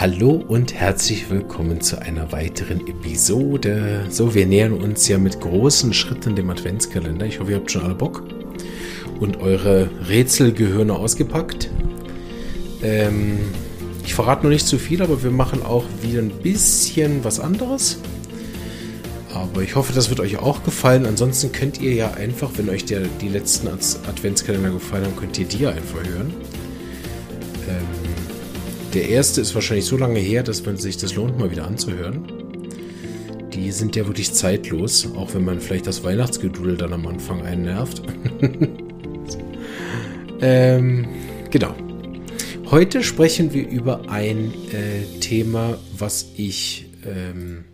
Hallo und herzlich willkommen zu einer weiteren Episode. So, wir nähern uns ja mit großen Schritten dem Adventskalender. Ich hoffe, ihr habt schon alle Bock und eure Rätselgehirne ausgepackt. Ähm, ich verrate noch nicht zu viel, aber wir machen auch wieder ein bisschen was anderes. Aber ich hoffe, das wird euch auch gefallen. Ansonsten könnt ihr ja einfach, wenn euch der, die letzten Adventskalender gefallen haben, könnt ihr die einfach hören. Ähm, der erste ist wahrscheinlich so lange her, dass man sich das lohnt, mal wieder anzuhören. Die sind ja wirklich zeitlos, auch wenn man vielleicht das Weihnachtsgedudel dann am Anfang einen nervt. ähm, genau. Heute sprechen wir über ein äh, Thema, was ich ähm,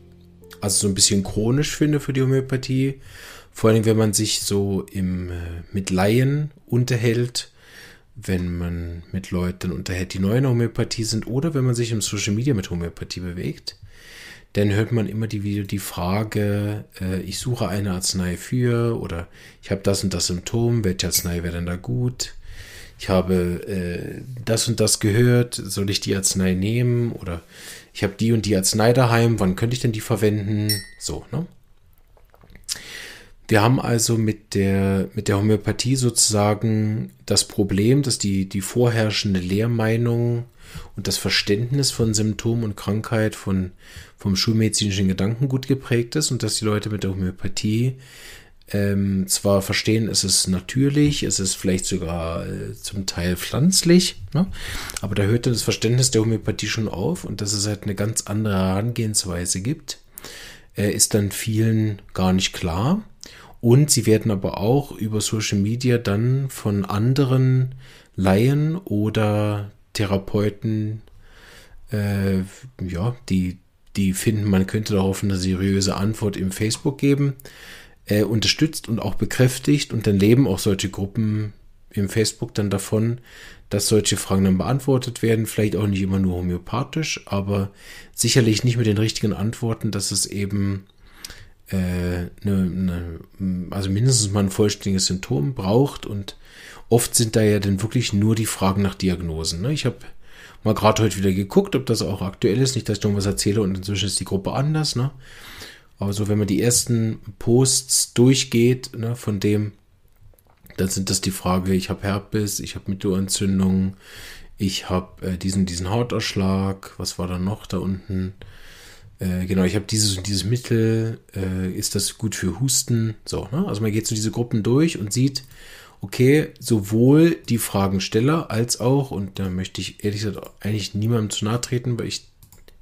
also so ein bisschen chronisch finde für die Homöopathie. Vor allem, wenn man sich so im, äh, mit Laien unterhält wenn man mit Leuten unterhält, die neu in Homöopathie sind oder wenn man sich im Social Media mit Homöopathie bewegt, dann hört man immer die, wieder die Frage, äh, ich suche eine Arznei für oder ich habe das und das Symptom, welche Arznei wäre denn da gut? Ich habe äh, das und das gehört, soll ich die Arznei nehmen oder ich habe die und die Arznei daheim, wann könnte ich denn die verwenden? So, ne? Wir haben also mit der, mit der Homöopathie sozusagen das Problem, dass die, die vorherrschende Lehrmeinung und das Verständnis von Symptom und Krankheit von, vom schulmedizinischen Gedanken gut geprägt ist und dass die Leute mit der Homöopathie ähm, zwar verstehen, es ist natürlich, es ist vielleicht sogar äh, zum Teil pflanzlich, ne? aber da hört dann das Verständnis der Homöopathie schon auf und dass es halt eine ganz andere Herangehensweise gibt, äh, ist dann vielen gar nicht klar. Und sie werden aber auch über Social Media dann von anderen Laien oder Therapeuten, äh, ja, die, die finden, man könnte darauf eine seriöse Antwort im Facebook geben, äh, unterstützt und auch bekräftigt. Und dann leben auch solche Gruppen im Facebook dann davon, dass solche Fragen dann beantwortet werden. Vielleicht auch nicht immer nur homöopathisch, aber sicherlich nicht mit den richtigen Antworten, dass es eben äh, eine, eine, also mindestens mal ein vollständiges Symptom braucht und oft sind da ja dann wirklich nur die Fragen nach Diagnosen. Ne? Ich habe mal gerade heute wieder geguckt, ob das auch aktuell ist. Nicht, dass ich irgendwas erzähle und inzwischen ist die Gruppe anders. Ne? Aber so, wenn man die ersten Posts durchgeht, ne, von dem, dann sind das die Frage, ich habe Herpes, ich habe Mittelohrentzündung, ich habe äh, diesen, diesen Hautausschlag, was war da noch da unten? Äh, genau, ich habe dieses und dieses Mittel, äh, ist das gut für Husten? So, ne? Also man geht so diese Gruppen durch und sieht, okay, sowohl die Fragensteller als auch, und da möchte ich ehrlich gesagt eigentlich niemandem zu nahe treten, weil ich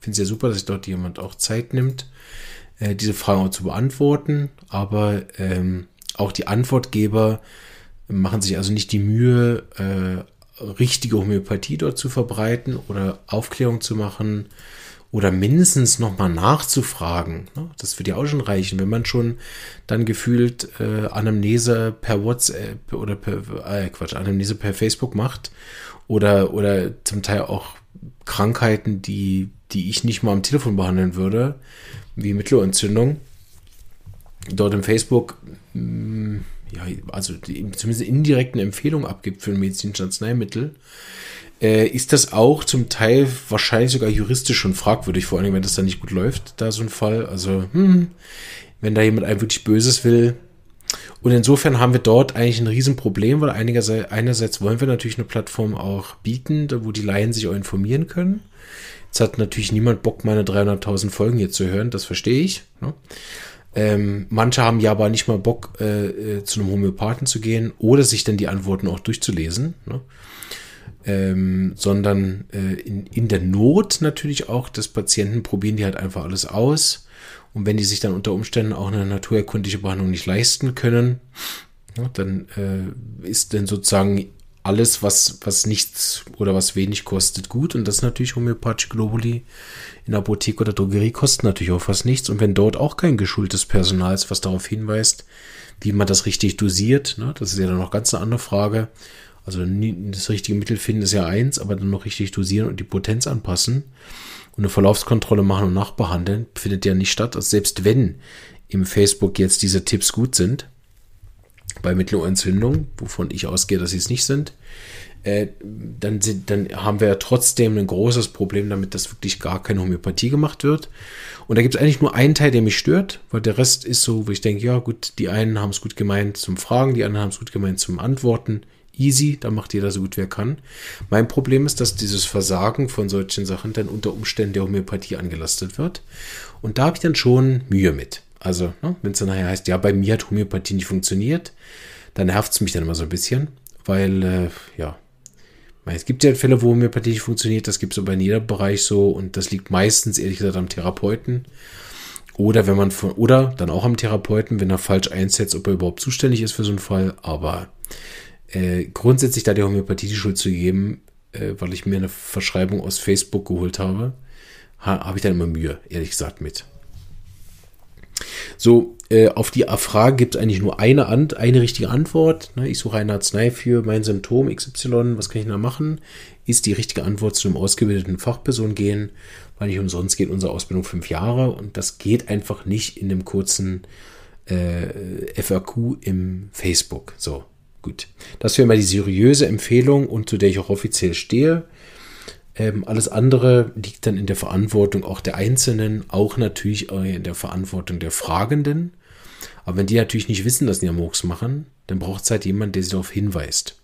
finde es ja super, dass sich dort jemand auch Zeit nimmt, äh, diese Fragen auch zu beantworten, aber ähm, auch die Antwortgeber machen sich also nicht die Mühe, äh, richtige Homöopathie dort zu verbreiten oder Aufklärung zu machen, oder mindestens nochmal nachzufragen. Ne? Das würde ja auch schon reichen, wenn man schon dann gefühlt äh, Anamnese per WhatsApp oder per, äh, Quatsch, Anamnese per Facebook macht oder, oder zum Teil auch Krankheiten, die, die ich nicht mal am Telefon behandeln würde, wie Mittelohrentzündung. Dort im Facebook, mh, mm, ja, also die, zumindest indirekten Empfehlungen abgibt für medizinische Arzneimittel äh, ist das auch zum Teil wahrscheinlich sogar juristisch schon fragwürdig, vor allem wenn das dann nicht gut läuft, da so ein Fall. Also, hm, wenn da jemand einem wirklich Böses will. Und insofern haben wir dort eigentlich ein Riesenproblem, weil einerseits wollen wir natürlich eine Plattform auch bieten, wo die Laien sich auch informieren können. Jetzt hat natürlich niemand Bock, meine 300.000 Folgen hier zu hören, das verstehe ich. Ne? Ähm, manche haben ja aber nicht mal Bock, äh, äh zu einem Homöopathen zu gehen oder sich dann die Antworten auch durchzulesen. Ne? ähm, sondern äh, in, in der Not natürlich auch des Patienten probieren die halt einfach alles aus. Und wenn die sich dann unter Umständen auch eine naturerkundliche Behandlung nicht leisten können, ja, dann äh, ist denn sozusagen alles, was, was nichts oder was wenig kostet, gut. Und das ist natürlich homöopathisch Globuli in Apotheke oder Drogerie kosten natürlich auch fast nichts. Und wenn dort auch kein geschultes Personal ist, was darauf hinweist, wie man das richtig dosiert, ne, das ist ja dann noch ganz eine andere Frage, also das richtige Mittel finden ist ja eins, aber dann noch richtig dosieren und die Potenz anpassen und eine Verlaufskontrolle machen und nachbehandeln, findet ja nicht statt. Also selbst wenn im Facebook jetzt diese Tipps gut sind, bei Mittelohrentzündung, wovon ich ausgehe, dass sie es nicht sind, äh, dann, sind, dann haben wir ja trotzdem ein großes Problem damit, dass wirklich gar keine Homöopathie gemacht wird. Und da gibt es eigentlich nur einen Teil, der mich stört, weil der Rest ist so, wo ich denke, ja gut, die einen haben es gut gemeint zum Fragen, die anderen haben es gut gemeint zum Antworten easy, dann macht jeder so gut wie er kann. Mein Problem ist, dass dieses Versagen von solchen Sachen dann unter Umständen der Homöopathie angelastet wird. Und da habe ich dann schon Mühe mit. Also, ne, wenn es dann nachher heißt, ja, bei mir hat Homöopathie nicht funktioniert, dann nervt es mich dann immer so ein bisschen, weil, äh, ja, es gibt ja Fälle, wo Homöopathie nicht funktioniert, das gibt es aber in jedem Bereich so und das liegt meistens, ehrlich gesagt, am Therapeuten. Oder wenn man von, oder dann auch am Therapeuten, wenn er falsch einsetzt, ob er überhaupt zuständig ist für so einen Fall, aber äh, grundsätzlich da die Homöopathie die Schuld zu geben, äh, weil ich mir eine Verschreibung aus Facebook geholt habe, ha, habe ich dann immer Mühe, ehrlich gesagt, mit. So, äh, auf die Frage gibt es eigentlich nur eine, Ant eine richtige Antwort. Ne? Ich suche eine Arznei für mein Symptom XY, was kann ich da machen? Ist die richtige Antwort zu einem ausgebildeten Fachperson gehen, weil nicht umsonst geht unsere Ausbildung fünf Jahre und das geht einfach nicht in dem kurzen äh, FAQ im Facebook. So. Gut. Das wäre mal die seriöse Empfehlung und zu der ich auch offiziell stehe. Ähm, alles andere liegt dann in der Verantwortung auch der Einzelnen, auch natürlich in der Verantwortung der Fragenden. Aber wenn die natürlich nicht wissen, dass die Amoks machen, dann braucht es halt jemand, der sie darauf hinweist.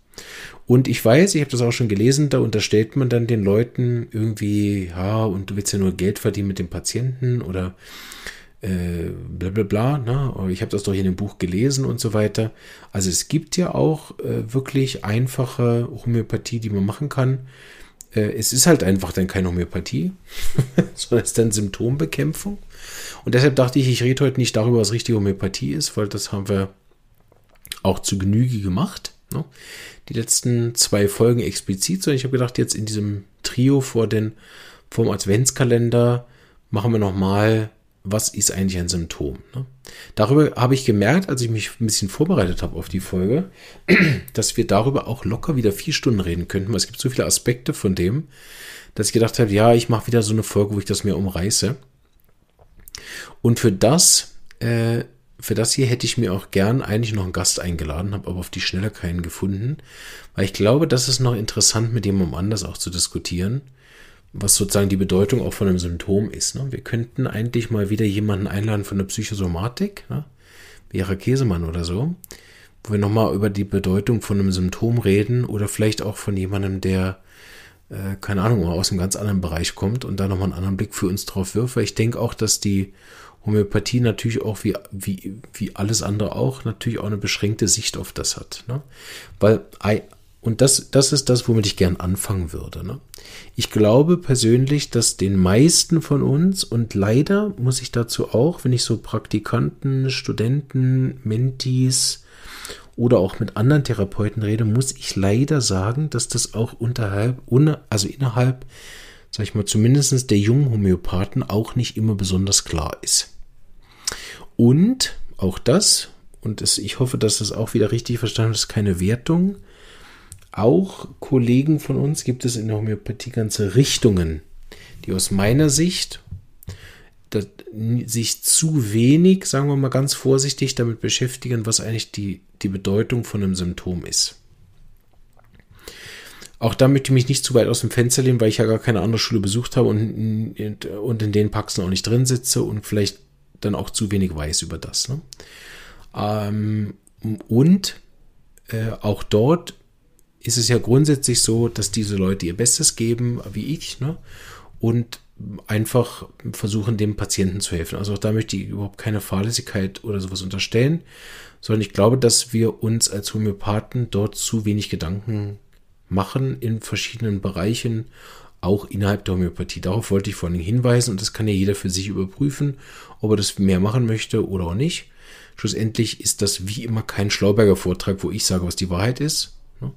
Und ich weiß, ich habe das auch schon gelesen, da unterstellt man dann den Leuten irgendwie, ja, und du willst ja nur Geld verdienen mit dem Patienten oder äh, bla bla bla, ne? ich habe das doch in dem Buch gelesen und so weiter. Also es gibt ja auch äh, wirklich einfache Homöopathie, die man machen kann. Äh, es ist halt einfach dann keine Homöopathie, sondern es ist dann Symptombekämpfung. Und deshalb dachte ich, ich rede heute nicht darüber, was richtige Homöopathie ist, weil das haben wir auch zu Genüge gemacht. Ne? Die letzten zwei Folgen explizit, sondern ich habe gedacht, jetzt in diesem Trio vor den vom Adventskalender machen wir nochmal was ist eigentlich ein Symptom. Ne? Darüber habe ich gemerkt, als ich mich ein bisschen vorbereitet habe auf die Folge, dass wir darüber auch locker wieder vier Stunden reden könnten, weil es gibt so viele Aspekte von dem, dass ich gedacht habe, ja, ich mache wieder so eine Folge, wo ich das mir umreiße. Und für das, äh, für das hier hätte ich mir auch gern eigentlich noch einen Gast eingeladen, habe aber auf die Schnelle keinen gefunden, weil ich glaube, das ist noch interessant, mit jemandem anders auch zu diskutieren was sozusagen die Bedeutung auch von einem Symptom ist. Ne? Wir könnten eigentlich mal wieder jemanden einladen von der Psychosomatik, ne? Vera Käsemann oder so, wo wir nochmal über die Bedeutung von einem Symptom reden oder vielleicht auch von jemandem, der, äh, keine Ahnung, aus einem ganz anderen Bereich kommt und da nochmal einen anderen Blick für uns drauf wirft, weil ich denke auch, dass die Homöopathie natürlich auch wie, wie, wie alles andere auch natürlich auch eine beschränkte Sicht auf das hat. Ne? Weil und das, das ist das, womit ich gern anfangen würde. Ne? Ich glaube persönlich, dass den meisten von uns und leider muss ich dazu auch, wenn ich so Praktikanten, Studenten, Mentis oder auch mit anderen Therapeuten rede, muss ich leider sagen, dass das auch unterhalb, also innerhalb, sag ich mal, zumindest der jungen Homöopathen auch nicht immer besonders klar ist. Und auch das, und es, ich hoffe, dass das auch wieder richtig verstanden ist, keine Wertung auch Kollegen von uns gibt es in der Homöopathie ganze Richtungen, die aus meiner Sicht sich zu wenig, sagen wir mal ganz vorsichtig, damit beschäftigen, was eigentlich die, die Bedeutung von einem Symptom ist. Auch da möchte ich mich nicht zu weit aus dem Fenster lehnen, weil ich ja gar keine andere Schule besucht habe und, und in den Paxen auch nicht drin sitze und vielleicht dann auch zu wenig weiß über das. Ne? Ähm, und äh, auch dort ist es ja grundsätzlich so, dass diese Leute ihr Bestes geben, wie ich, ne? und einfach versuchen, dem Patienten zu helfen. Also auch da möchte ich überhaupt keine Fahrlässigkeit oder sowas unterstellen, sondern ich glaube, dass wir uns als Homöopathen dort zu wenig Gedanken machen in verschiedenen Bereichen, auch innerhalb der Homöopathie. Darauf wollte ich vor allem hinweisen und das kann ja jeder für sich überprüfen, ob er das mehr machen möchte oder auch nicht. Schlussendlich ist das wie immer kein Schlauberger Vortrag, wo ich sage, was die Wahrheit ist, ne?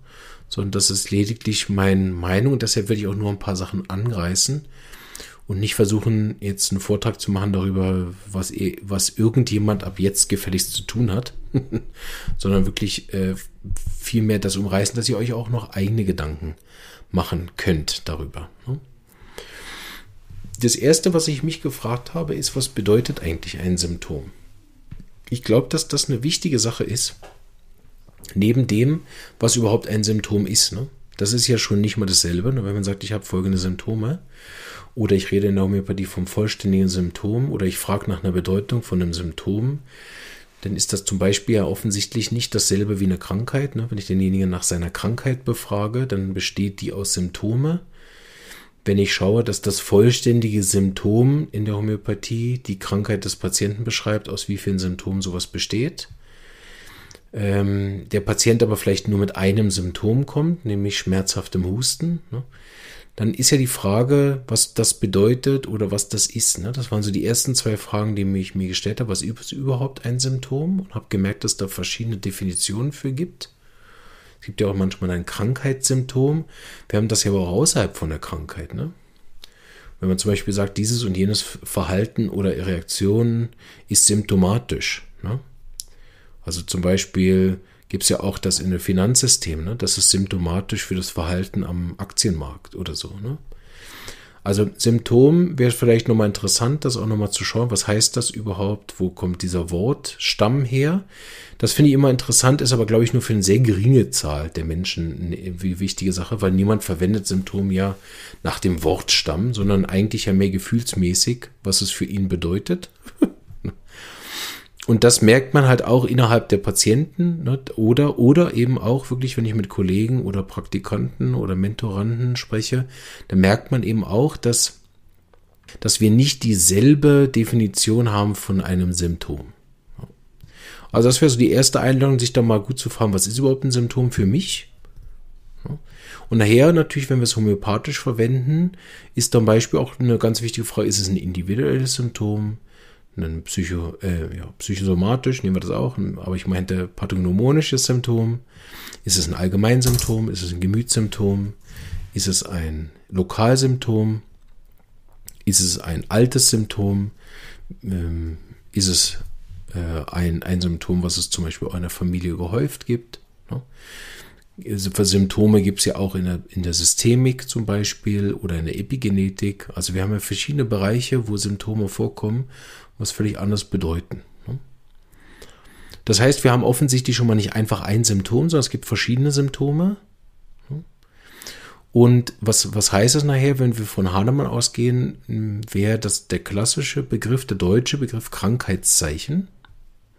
sondern das ist lediglich meine Meinung. deshalb werde ich auch nur ein paar Sachen anreißen und nicht versuchen, jetzt einen Vortrag zu machen darüber, was, eh, was irgendjemand ab jetzt gefälligst zu tun hat, sondern wirklich äh, vielmehr das umreißen, dass ihr euch auch noch eigene Gedanken machen könnt darüber. Ne? Das Erste, was ich mich gefragt habe, ist, was bedeutet eigentlich ein Symptom? Ich glaube, dass das eine wichtige Sache ist, neben dem, was überhaupt ein Symptom ist. Ne? Das ist ja schon nicht mal dasselbe, ne? wenn man sagt, ich habe folgende Symptome oder ich rede in der Homöopathie vom vollständigen Symptom oder ich frage nach einer Bedeutung von einem Symptom, dann ist das zum Beispiel ja offensichtlich nicht dasselbe wie eine Krankheit. Ne? Wenn ich denjenigen nach seiner Krankheit befrage, dann besteht die aus Symptome. Wenn ich schaue, dass das vollständige Symptom in der Homöopathie die Krankheit des Patienten beschreibt, aus wie vielen Symptomen sowas besteht, ähm, der Patient aber vielleicht nur mit einem Symptom kommt, nämlich schmerzhaftem Husten, ne? dann ist ja die Frage, was das bedeutet oder was das ist. Ne? Das waren so die ersten zwei Fragen, die ich mir gestellt habe. Was ist überhaupt ein Symptom? Und habe gemerkt, dass da verschiedene Definitionen für gibt. Es gibt ja auch manchmal ein Krankheitssymptom. Wir haben das ja aber auch außerhalb von der Krankheit. Ne? Wenn man zum Beispiel sagt, dieses und jenes Verhalten oder Reaktion ist symptomatisch. Ne? Also zum Beispiel gibt es ja auch das in dem Finanzsystem, ne? das ist symptomatisch für das Verhalten am Aktienmarkt oder so. Ne? Also Symptom wäre vielleicht nochmal interessant, das auch nochmal zu schauen, was heißt das überhaupt, wo kommt dieser Wortstamm her. Das finde ich immer interessant, ist aber, glaube ich, nur für eine sehr geringe Zahl der Menschen eine wichtige Sache, weil niemand verwendet Symptom ja nach dem Wortstamm, sondern eigentlich ja mehr gefühlsmäßig, was es für ihn bedeutet und das merkt man halt auch innerhalb der Patienten ne? oder, oder eben auch wirklich, wenn ich mit Kollegen oder Praktikanten oder Mentoranden spreche, dann merkt man eben auch, dass, dass wir nicht dieselbe Definition haben von einem Symptom. Also das wäre so die erste Einladung, sich da mal gut zu fragen, was ist überhaupt ein Symptom für mich? Und nachher natürlich, wenn wir es homöopathisch verwenden, ist zum Beispiel auch eine ganz wichtige Frage, ist es ein individuelles Symptom? ein Psycho, äh, ja, psychosomatisch, nehmen wir das auch, aber ich meinte pathognomonisches Symptom. Ist es ein Allgemeinsymptom? Ist es ein Gemütssymptom? Ist es ein Lokalsymptom? Ist es ein altes Symptom? Ähm, ist es äh, ein, ein Symptom, was es zum Beispiel einer Familie gehäuft gibt? Ne? Also Symptome gibt es ja auch in der, in der Systemik zum Beispiel oder in der Epigenetik. Also wir haben ja verschiedene Bereiche, wo Symptome vorkommen was völlig anders bedeuten. Ne? Das heißt, wir haben offensichtlich schon mal nicht einfach ein Symptom, sondern es gibt verschiedene Symptome. Ne? Und was, was heißt es nachher, wenn wir von Hahnemann ausgehen, wäre das der klassische Begriff, der deutsche Begriff Krankheitszeichen.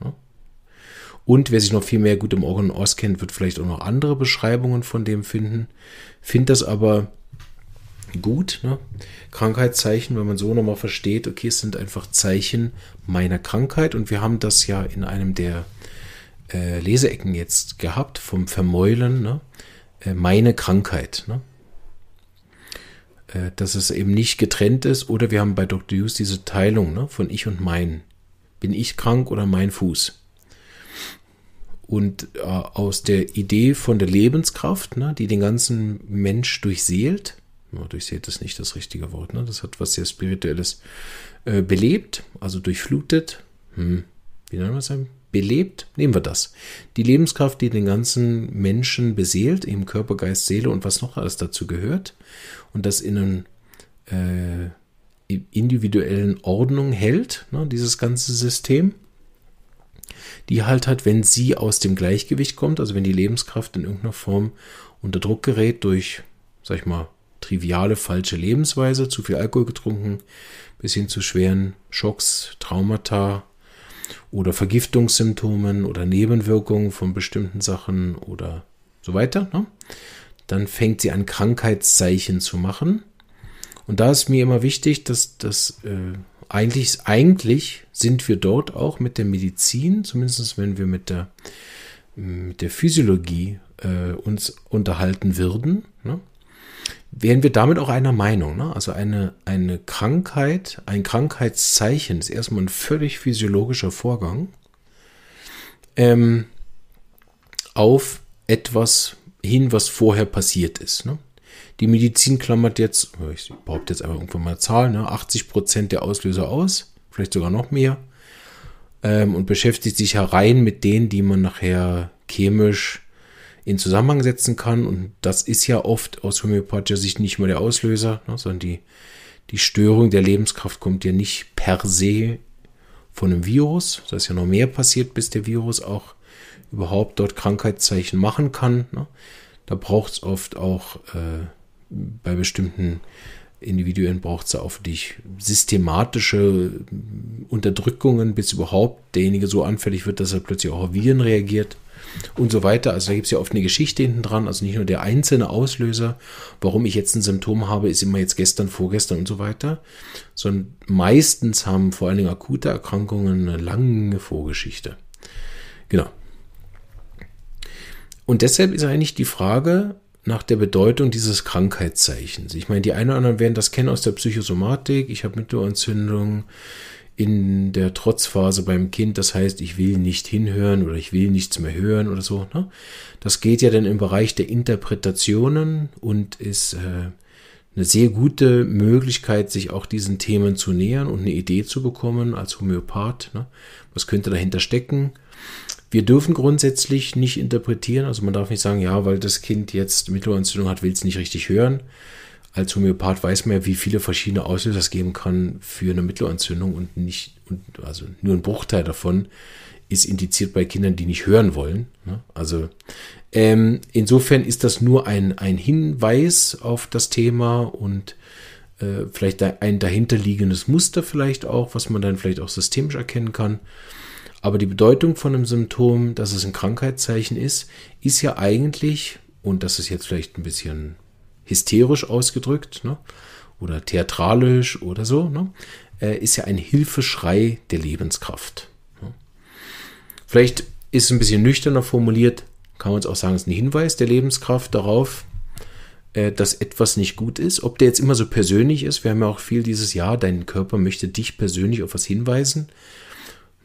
Ne? Und wer sich noch viel mehr gut im Organ auskennt, wird vielleicht auch noch andere Beschreibungen von dem finden. Find das aber gut. Ne? Krankheitszeichen, wenn man so nochmal versteht, okay, es sind einfach Zeichen meiner Krankheit und wir haben das ja in einem der äh, Leseecken jetzt gehabt, vom Vermäulen, ne? äh, meine Krankheit. Ne? Äh, dass es eben nicht getrennt ist oder wir haben bei Dr. Hughes diese Teilung ne? von ich und mein. Bin ich krank oder mein Fuß? Und äh, aus der Idee von der Lebenskraft, ne, die den ganzen Mensch durchseelt, durchseht ist nicht das richtige Wort, ne? das hat was sehr Spirituelles, äh, belebt, also durchflutet, hm. wie nennen wir es? Belebt, nehmen wir das. Die Lebenskraft, die den ganzen Menschen beseelt, eben Körper, Geist, Seele und was noch alles dazu gehört und das in einer äh, individuellen Ordnung hält, ne? dieses ganze System die halt hat, wenn sie aus dem Gleichgewicht kommt, also wenn die Lebenskraft in irgendeiner Form unter Druck gerät durch, sag ich mal, triviale falsche Lebensweise, zu viel Alkohol getrunken, bis hin zu schweren Schocks, Traumata oder Vergiftungssymptomen oder Nebenwirkungen von bestimmten Sachen oder so weiter. Ne? Dann fängt sie an, Krankheitszeichen zu machen. Und da ist mir immer wichtig, dass das äh, eigentlich, eigentlich sind wir dort auch mit der Medizin, zumindest wenn wir mit der, mit der Physiologie äh, uns unterhalten würden. Ne? wären wir damit auch einer Meinung. Ne? Also eine, eine Krankheit, ein Krankheitszeichen ist erstmal ein völlig physiologischer Vorgang ähm, auf etwas hin, was vorher passiert ist. Ne? Die Medizin klammert jetzt, ich behaupte jetzt einfach irgendwann mal Zahlen, ne? 80 Prozent der Auslöser aus, vielleicht sogar noch mehr, ähm, und beschäftigt sich herein mit denen, die man nachher chemisch in Zusammenhang setzen kann. Und das ist ja oft aus homöopathischer Sicht nicht mal der Auslöser, ne, sondern die, die Störung der Lebenskraft kommt ja nicht per se von einem Virus. Da ist ja noch mehr passiert, bis der Virus auch überhaupt dort Krankheitszeichen machen kann. Ne. Da braucht es oft auch äh, bei bestimmten Individuen braucht es ja auf dich systematische hm, Unterdrückungen, bis überhaupt derjenige so anfällig wird, dass er plötzlich auch auf Viren reagiert und so weiter. Also da gibt es ja oft eine Geschichte hinten dran, also nicht nur der einzelne Auslöser, warum ich jetzt ein Symptom habe, ist immer jetzt gestern, vorgestern und so weiter, sondern meistens haben vor allen Dingen akute Erkrankungen eine lange Vorgeschichte. Genau. Und deshalb ist eigentlich die Frage, nach der Bedeutung dieses Krankheitszeichens. Ich meine, die einen oder anderen werden das kennen aus der Psychosomatik. Ich habe Mittelohrentzündung, in der Trotzphase beim Kind, das heißt, ich will nicht hinhören oder ich will nichts mehr hören oder so. Ne? Das geht ja dann im Bereich der Interpretationen und ist äh, eine sehr gute Möglichkeit, sich auch diesen Themen zu nähern und eine Idee zu bekommen als Homöopath. Ne? Was könnte dahinter stecken? Wir dürfen grundsätzlich nicht interpretieren, also man darf nicht sagen, ja, weil das Kind jetzt Mittelohrentzündung hat, will es nicht richtig hören als Homöopath weiß man ja, wie viele verschiedene Auslöser es geben kann für eine Mittelohrentzündung und nicht, und also nur ein Bruchteil davon ist indiziert bei Kindern, die nicht hören wollen. Ne? Also ähm, insofern ist das nur ein, ein Hinweis auf das Thema und äh, vielleicht ein dahinterliegendes Muster vielleicht auch, was man dann vielleicht auch systemisch erkennen kann. Aber die Bedeutung von einem Symptom, dass es ein Krankheitszeichen ist, ist ja eigentlich, und das ist jetzt vielleicht ein bisschen hysterisch ausgedrückt ne? oder theatralisch oder so, ne? äh, ist ja ein Hilfeschrei der Lebenskraft. Ne? Vielleicht ist es ein bisschen nüchterner formuliert, kann man es auch sagen, ist ein Hinweis der Lebenskraft darauf, äh, dass etwas nicht gut ist. Ob der jetzt immer so persönlich ist, wir haben ja auch viel dieses Jahr, dein Körper möchte dich persönlich auf was hinweisen.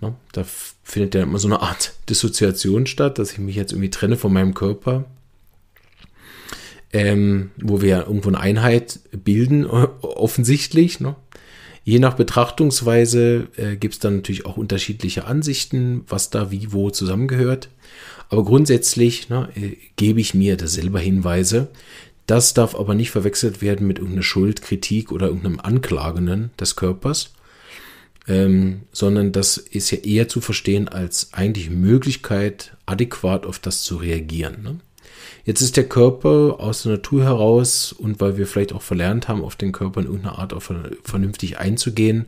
Ne? Da findet ja immer so eine Art Dissoziation statt, dass ich mich jetzt irgendwie trenne von meinem Körper ähm, wo wir irgendwo eine Einheit bilden, offensichtlich. Ne? Je nach Betrachtungsweise äh, gibt es dann natürlich auch unterschiedliche Ansichten, was da wie wo zusammengehört. Aber grundsätzlich ne, äh, gebe ich mir da selber Hinweise. Das darf aber nicht verwechselt werden mit irgendeiner Schuld, Kritik oder irgendeinem Anklagenden des Körpers, ähm, sondern das ist ja eher zu verstehen als eigentlich Möglichkeit, adäquat auf das zu reagieren. Ne? Jetzt ist der Körper aus der Natur heraus und weil wir vielleicht auch verlernt haben, auf den Körper in irgendeiner Art auch vernünftig einzugehen,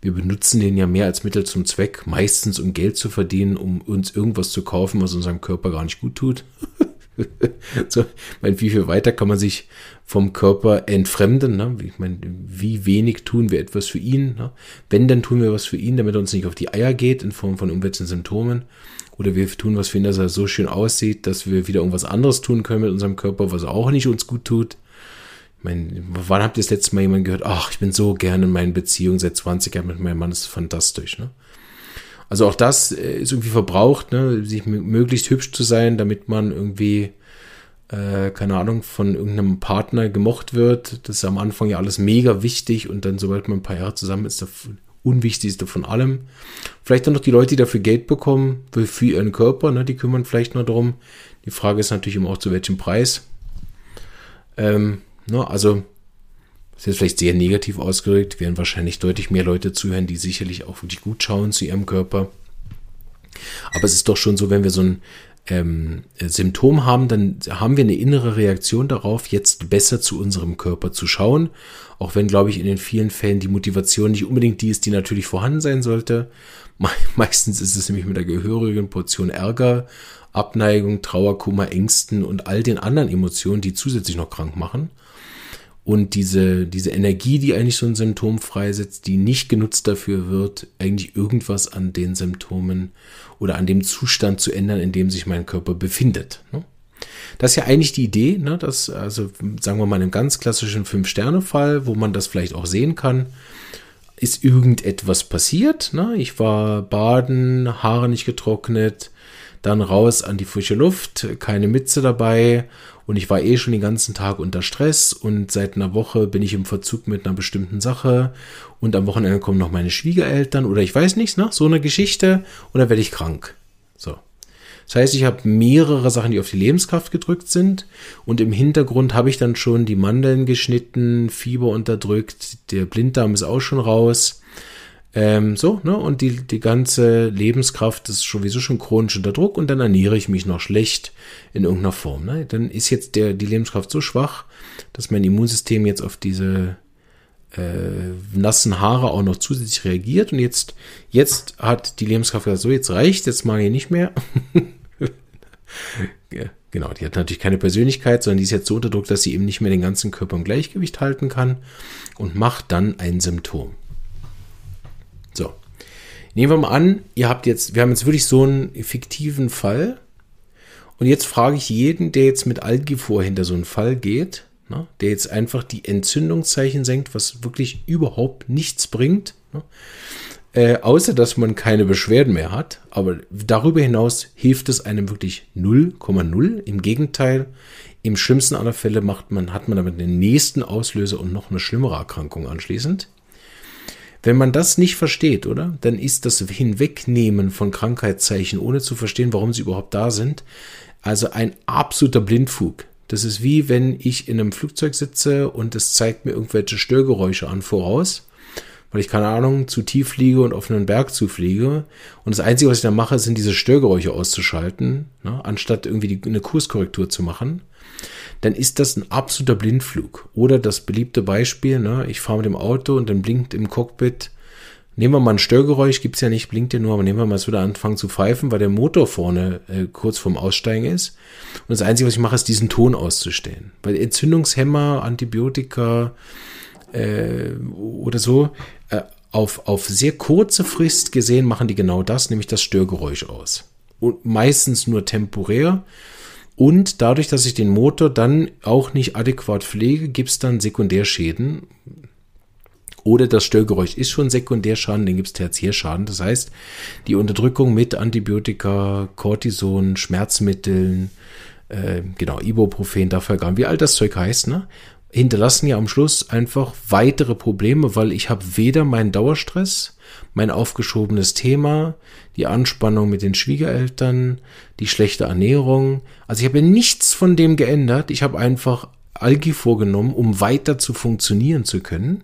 wir benutzen den ja mehr als Mittel zum Zweck, meistens um Geld zu verdienen, um uns irgendwas zu kaufen, was unserem Körper gar nicht gut tut. so, mein, wie viel weiter kann man sich vom Körper entfremden? Ne? Ich meine, wie wenig tun wir etwas für ihn? Ne? Wenn, dann tun wir was für ihn, damit er uns nicht auf die Eier geht in Form von irgendwelchen Symptomen. Oder wir tun was für ihn, dass er so schön aussieht, dass wir wieder irgendwas anderes tun können mit unserem Körper, was auch nicht uns gut tut. Ich meine, wann habt ihr das letzte Mal jemand gehört, ach, ich bin so gerne in meinen Beziehungen seit 20 Jahren mit meinem Mann, das ist fantastisch, ne? Also auch das äh, ist irgendwie verbraucht, ne? sich möglichst hübsch zu sein, damit man irgendwie, äh, keine Ahnung, von irgendeinem Partner gemocht wird. Das ist am Anfang ja alles mega wichtig und dann, sobald man ein paar Jahre zusammen ist, das Unwichtigste von allem. Vielleicht dann noch die Leute, die dafür Geld bekommen, für ihren Körper, ne? die kümmern vielleicht nur darum. Die Frage ist natürlich immer auch, zu welchem Preis. Ähm, ne? Also das ist jetzt vielleicht sehr negativ ausgedrückt, werden wahrscheinlich deutlich mehr Leute zuhören, die sicherlich auch wirklich gut schauen zu ihrem Körper. Aber es ist doch schon so, wenn wir so ein ähm, Symptom haben, dann haben wir eine innere Reaktion darauf, jetzt besser zu unserem Körper zu schauen. Auch wenn, glaube ich, in den vielen Fällen die Motivation nicht unbedingt die ist, die natürlich vorhanden sein sollte. Me meistens ist es nämlich mit einer gehörigen Portion Ärger, Abneigung, Trauer, Kummer, Ängsten und all den anderen Emotionen, die zusätzlich noch krank machen und diese, diese Energie, die eigentlich so ein Symptom freisetzt, die nicht genutzt dafür wird, eigentlich irgendwas an den Symptomen oder an dem Zustand zu ändern, in dem sich mein Körper befindet. Ne? Das ist ja eigentlich die Idee, ne? dass, also sagen wir mal, im ganz klassischen Fünf-Sterne-Fall, wo man das vielleicht auch sehen kann, ist irgendetwas passiert. Ne? Ich war baden, Haare nicht getrocknet, dann raus an die frische Luft, keine Mütze dabei und ich war eh schon den ganzen Tag unter Stress und seit einer Woche bin ich im Verzug mit einer bestimmten Sache und am Wochenende kommen noch meine Schwiegereltern oder ich weiß nichts, ne? So eine Geschichte und dann werde ich krank. So. Das heißt, ich habe mehrere Sachen, die auf die Lebenskraft gedrückt sind. Und im Hintergrund habe ich dann schon die Mandeln geschnitten, Fieber unterdrückt, der Blinddarm ist auch schon raus. Ähm, so, ne? Und die, die ganze Lebenskraft ist sowieso schon chronisch unter Druck und dann ernähre ich mich noch schlecht in irgendeiner Form. Ne? Dann ist jetzt der, die Lebenskraft so schwach, dass mein Immunsystem jetzt auf diese äh, nassen Haare auch noch zusätzlich reagiert. Und jetzt, jetzt hat die Lebenskraft gesagt, so, jetzt reicht, jetzt mag ich nicht mehr. genau, die hat natürlich keine Persönlichkeit, sondern die ist jetzt so unter Druck, dass sie eben nicht mehr den ganzen Körper im Gleichgewicht halten kann und macht dann ein Symptom. So. Nehmen wir mal an, ihr habt jetzt, wir haben jetzt wirklich so einen fiktiven Fall. Und jetzt frage ich jeden, der jetzt mit Algifor hinter so einen Fall geht, ne, der jetzt einfach die Entzündungszeichen senkt, was wirklich überhaupt nichts bringt, ne, äh, außer dass man keine Beschwerden mehr hat. Aber darüber hinaus hilft es einem wirklich 0,0. Im Gegenteil, im schlimmsten aller Fälle macht man, hat man damit den nächsten Auslöser und noch eine schlimmere Erkrankung anschließend. Wenn man das nicht versteht, oder, dann ist das Hinwegnehmen von Krankheitszeichen, ohne zu verstehen, warum sie überhaupt da sind, also ein absoluter Blindfug. Das ist wie wenn ich in einem Flugzeug sitze und es zeigt mir irgendwelche Störgeräusche an voraus, weil ich keine Ahnung zu tief fliege und auf einen Berg zufliege. Und das Einzige, was ich dann mache, sind diese Störgeräusche auszuschalten, ne, anstatt irgendwie die, eine Kurskorrektur zu machen dann ist das ein absoluter Blindflug. Oder das beliebte Beispiel, ne, ich fahre mit dem Auto und dann blinkt im Cockpit, nehmen wir mal ein Störgeräusch, gibt's ja nicht, blinkt ja nur, aber nehmen wir mal, es würde anfangen zu pfeifen, weil der Motor vorne äh, kurz vorm Aussteigen ist. Und das Einzige, was ich mache, ist diesen Ton auszustellen. Weil Entzündungshemmer, Antibiotika äh, oder so, äh, auf, auf sehr kurze Frist gesehen machen die genau das, nämlich das Störgeräusch aus. Und meistens nur temporär. Und dadurch, dass ich den Motor dann auch nicht adäquat pflege, gibt es dann Sekundärschäden. Oder das Störgeräusch ist schon Sekundärschaden, dann gibt es Tertiärschaden. Das heißt, die Unterdrückung mit Antibiotika, Cortison, Schmerzmitteln, äh, genau, Ibuprofen, Dafalgan, wie all das Zeug heißt, ne? hinterlassen ja am Schluss einfach weitere Probleme, weil ich habe weder meinen Dauerstress, mein aufgeschobenes Thema, die Anspannung mit den Schwiegereltern, die schlechte Ernährung. Also ich habe nichts von dem geändert. Ich habe einfach Algi vorgenommen, um weiter zu funktionieren zu können,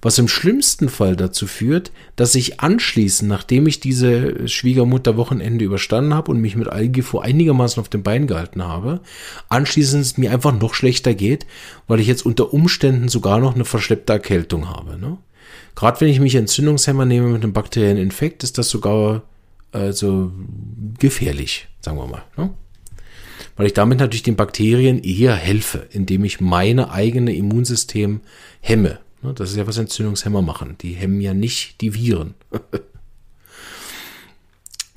was im schlimmsten Fall dazu führt, dass ich anschließend, nachdem ich diese Schwiegermutterwochenende überstanden habe und mich mit Algi vor einigermaßen auf den Beinen gehalten habe, anschließend es mir einfach noch schlechter geht, weil ich jetzt unter Umständen sogar noch eine verschleppte Erkältung habe. Ne? Gerade wenn ich mich Entzündungshemmer nehme mit einem bakteriellen Infekt, ist das sogar also gefährlich, sagen wir mal. Ne? Weil ich damit natürlich den Bakterien eher helfe, indem ich meine eigene Immunsystem hemme. Ne? Das ist ja, was Entzündungshemmer machen. Die hemmen ja nicht die Viren.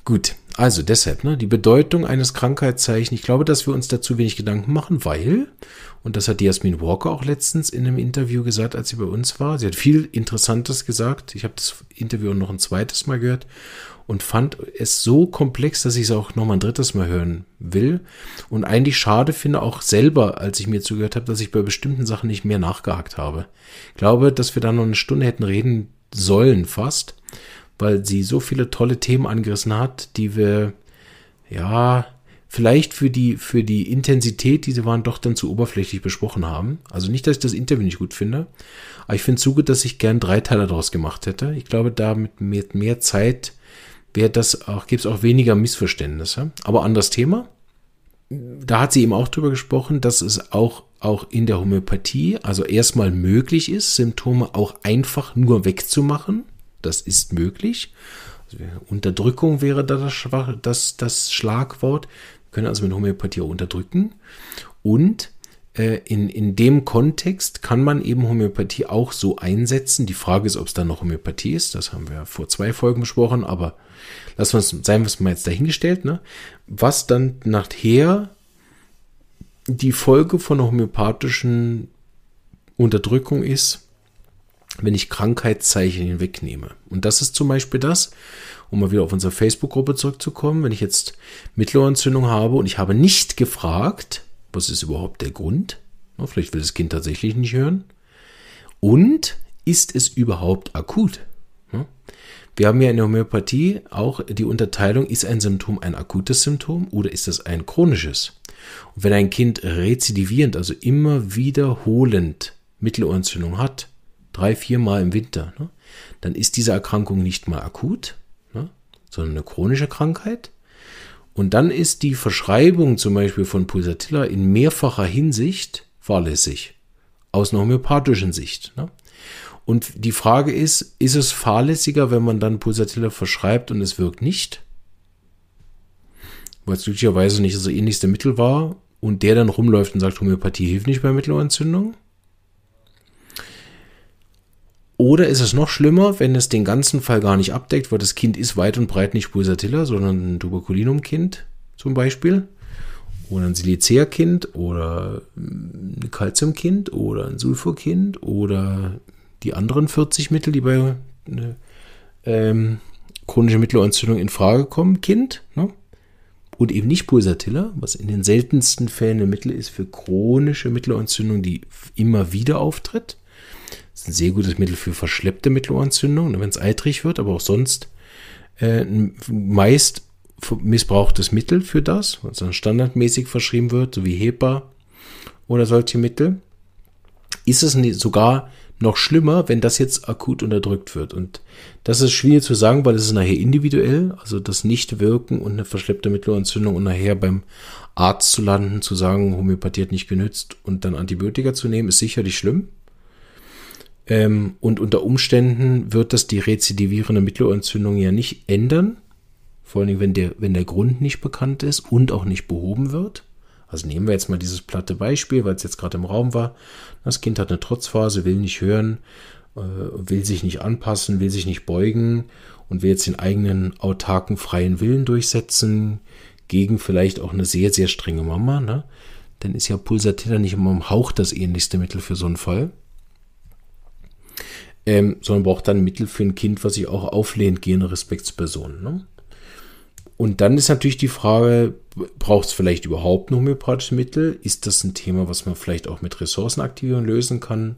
Gut, also deshalb, ne, die Bedeutung eines Krankheitszeichen, ich glaube, dass wir uns dazu wenig Gedanken machen, weil, und das hat die Jasmin Walker auch letztens in einem Interview gesagt, als sie bei uns war, sie hat viel Interessantes gesagt, ich habe das Interview noch ein zweites Mal gehört und fand es so komplex, dass ich es auch noch mal ein drittes Mal hören will und eigentlich schade finde auch selber, als ich mir zugehört habe, dass ich bei bestimmten Sachen nicht mehr nachgehakt habe. Ich glaube, dass wir da noch eine Stunde hätten reden sollen fast weil sie so viele tolle Themen angerissen hat, die wir, ja, vielleicht für die, für die Intensität, die sie waren, doch dann zu oberflächlich besprochen haben. Also nicht, dass ich das Interview nicht gut finde, aber ich finde es so gut, dass ich gern drei Teile daraus gemacht hätte. Ich glaube, da mit, mehr Zeit wäre das auch, gäbe es auch weniger Missverständnisse. Aber anderes Thema. Da hat sie eben auch drüber gesprochen, dass es auch, auch in der Homöopathie, also erstmal möglich ist, Symptome auch einfach nur wegzumachen. Das ist möglich. Also Unterdrückung wäre da das, das, das Schlagwort. Wir können also mit Homöopathie unterdrücken. Und äh, in, in dem Kontext kann man eben Homöopathie auch so einsetzen. Die Frage ist, ob es dann noch Homöopathie ist. Das haben wir vor zwei Folgen besprochen, aber lassen wir es, seien wir es mal jetzt dahingestellt. Ne? Was dann nachher die Folge von homöopathischen Unterdrückung ist, wenn ich Krankheitszeichen hinwegnehme. Und das ist zum Beispiel das, um mal wieder auf unsere Facebook-Gruppe zurückzukommen, wenn ich jetzt Mittelohrentzündung habe und ich habe nicht gefragt, was ist überhaupt der Grund? vielleicht will das Kind tatsächlich nicht hören. Und ist es überhaupt akut? Wir haben ja in der Homöopathie auch die Unterteilung, ist ein Symptom ein akutes Symptom oder ist das ein chronisches? Und wenn ein Kind rezidivierend, also immer wiederholend Mittelohrentzündung hat, drei, vier Mal im Winter, ne, dann ist diese Erkrankung nicht mal akut, ne, sondern eine chronische Krankheit. Und dann ist die Verschreibung zum Beispiel von Pulsatilla in mehrfacher Hinsicht fahrlässig, aus einer homöopathischen Sicht. Ne? Und die Frage ist, ist es fahrlässiger, wenn man dann Pulsatilla verschreibt und es wirkt nicht? Weil es glücklicherweise nicht das ähnlichste Mittel war und der dann rumläuft und sagt, Homöopathie hilft nicht bei Mittelohrentzündung? Oder ist es noch schlimmer, wenn es den ganzen Fall gar nicht abdeckt, weil das Kind ist weit und breit nicht Pulsatilla, sondern ein Tuberkulinum-Kind zum Beispiel. Oder ein Silicea-Kind oder ein Calcium-Kind oder ein Sulfur-Kind oder die anderen 40 Mittel, die bei ne, ähm, chronische Mittelohrentzündung in Frage kommen, Kind. Ne? Und eben nicht Pulsatilla, was in den seltensten Fällen ein Mittel ist für chronische Mittelohrentzündung, die immer wieder auftritt. Das ist ein sehr gutes Mittel für verschleppte Mittelohrentzündung, ne, wenn es eitrig wird, aber auch sonst äh, meist missbrauchtes Mittel für das, was dann standardmäßig verschrieben wird, so wie HEPA oder solche Mittel. Ist es sogar noch schlimmer, wenn das jetzt akut unterdrückt wird. Und das ist schwierig zu sagen, weil es ist nachher individuell, also das Nichtwirken und eine verschleppte Mittelohrentzündung und nachher beim Arzt zu landen, zu sagen, Homöopathie hat nicht genützt und dann Antibiotika zu nehmen, ist sicherlich schlimm. Ähm, und unter Umständen wird das die rezidivierende Mittelohrentzündung ja nicht ändern. Vor allen Dingen, wenn der, wenn der Grund nicht bekannt ist und auch nicht behoben wird. Also nehmen wir jetzt mal dieses platte Beispiel, weil es jetzt gerade im Raum war. Das Kind hat eine Trotzphase, will nicht hören, äh, will sich nicht anpassen, will sich nicht beugen und will jetzt den eigenen autarken freien Willen durchsetzen, gegen vielleicht auch eine sehr, sehr strenge Mama, ne? dann ist ja Pulsatilla nicht immer im Hauch das ähnlichste Mittel für so einen Fall ähm, sondern braucht dann Mittel für ein Kind, was sich auch auflehnt gegen Respektspersonen. Ne? Und dann ist natürlich die Frage, braucht es vielleicht überhaupt ein homöopathisches Mittel? Ist das ein Thema, was man vielleicht auch mit Ressourcenaktivierung lösen kann?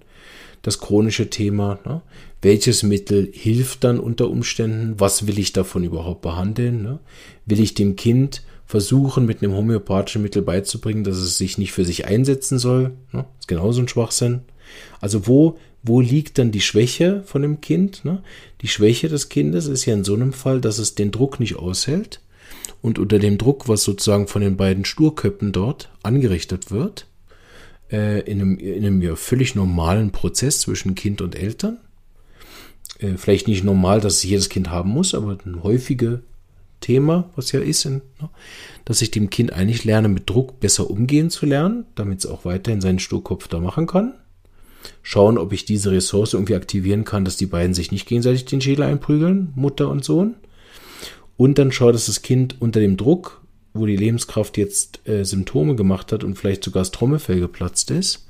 Das chronische Thema. Ne? Welches Mittel hilft dann unter Umständen? Was will ich davon überhaupt behandeln? Ne? Will ich dem Kind versuchen, mit einem homöopathischen Mittel beizubringen, dass es sich nicht für sich einsetzen soll? Ne? Ist genauso ein Schwachsinn. Also wo wo liegt dann die Schwäche von dem Kind? Ne? Die Schwäche des Kindes ist ja in so einem Fall, dass es den Druck nicht aushält und unter dem Druck, was sozusagen von den beiden Sturköpfen dort angerichtet wird, äh, in, einem, in einem ja völlig normalen Prozess zwischen Kind und Eltern, äh, vielleicht nicht normal, dass es jedes Kind haben muss, aber ein häufiges Thema, was ja ist, in, ne? dass ich dem Kind eigentlich lerne, mit Druck besser umgehen zu lernen, damit es auch weiterhin seinen Sturkopf da machen kann schauen, ob ich diese Ressource irgendwie aktivieren kann, dass die beiden sich nicht gegenseitig den Schädel einprügeln, Mutter und Sohn. Und dann schaue, dass das Kind unter dem Druck, wo die Lebenskraft jetzt äh, Symptome gemacht hat und vielleicht sogar das Trommelfell geplatzt ist,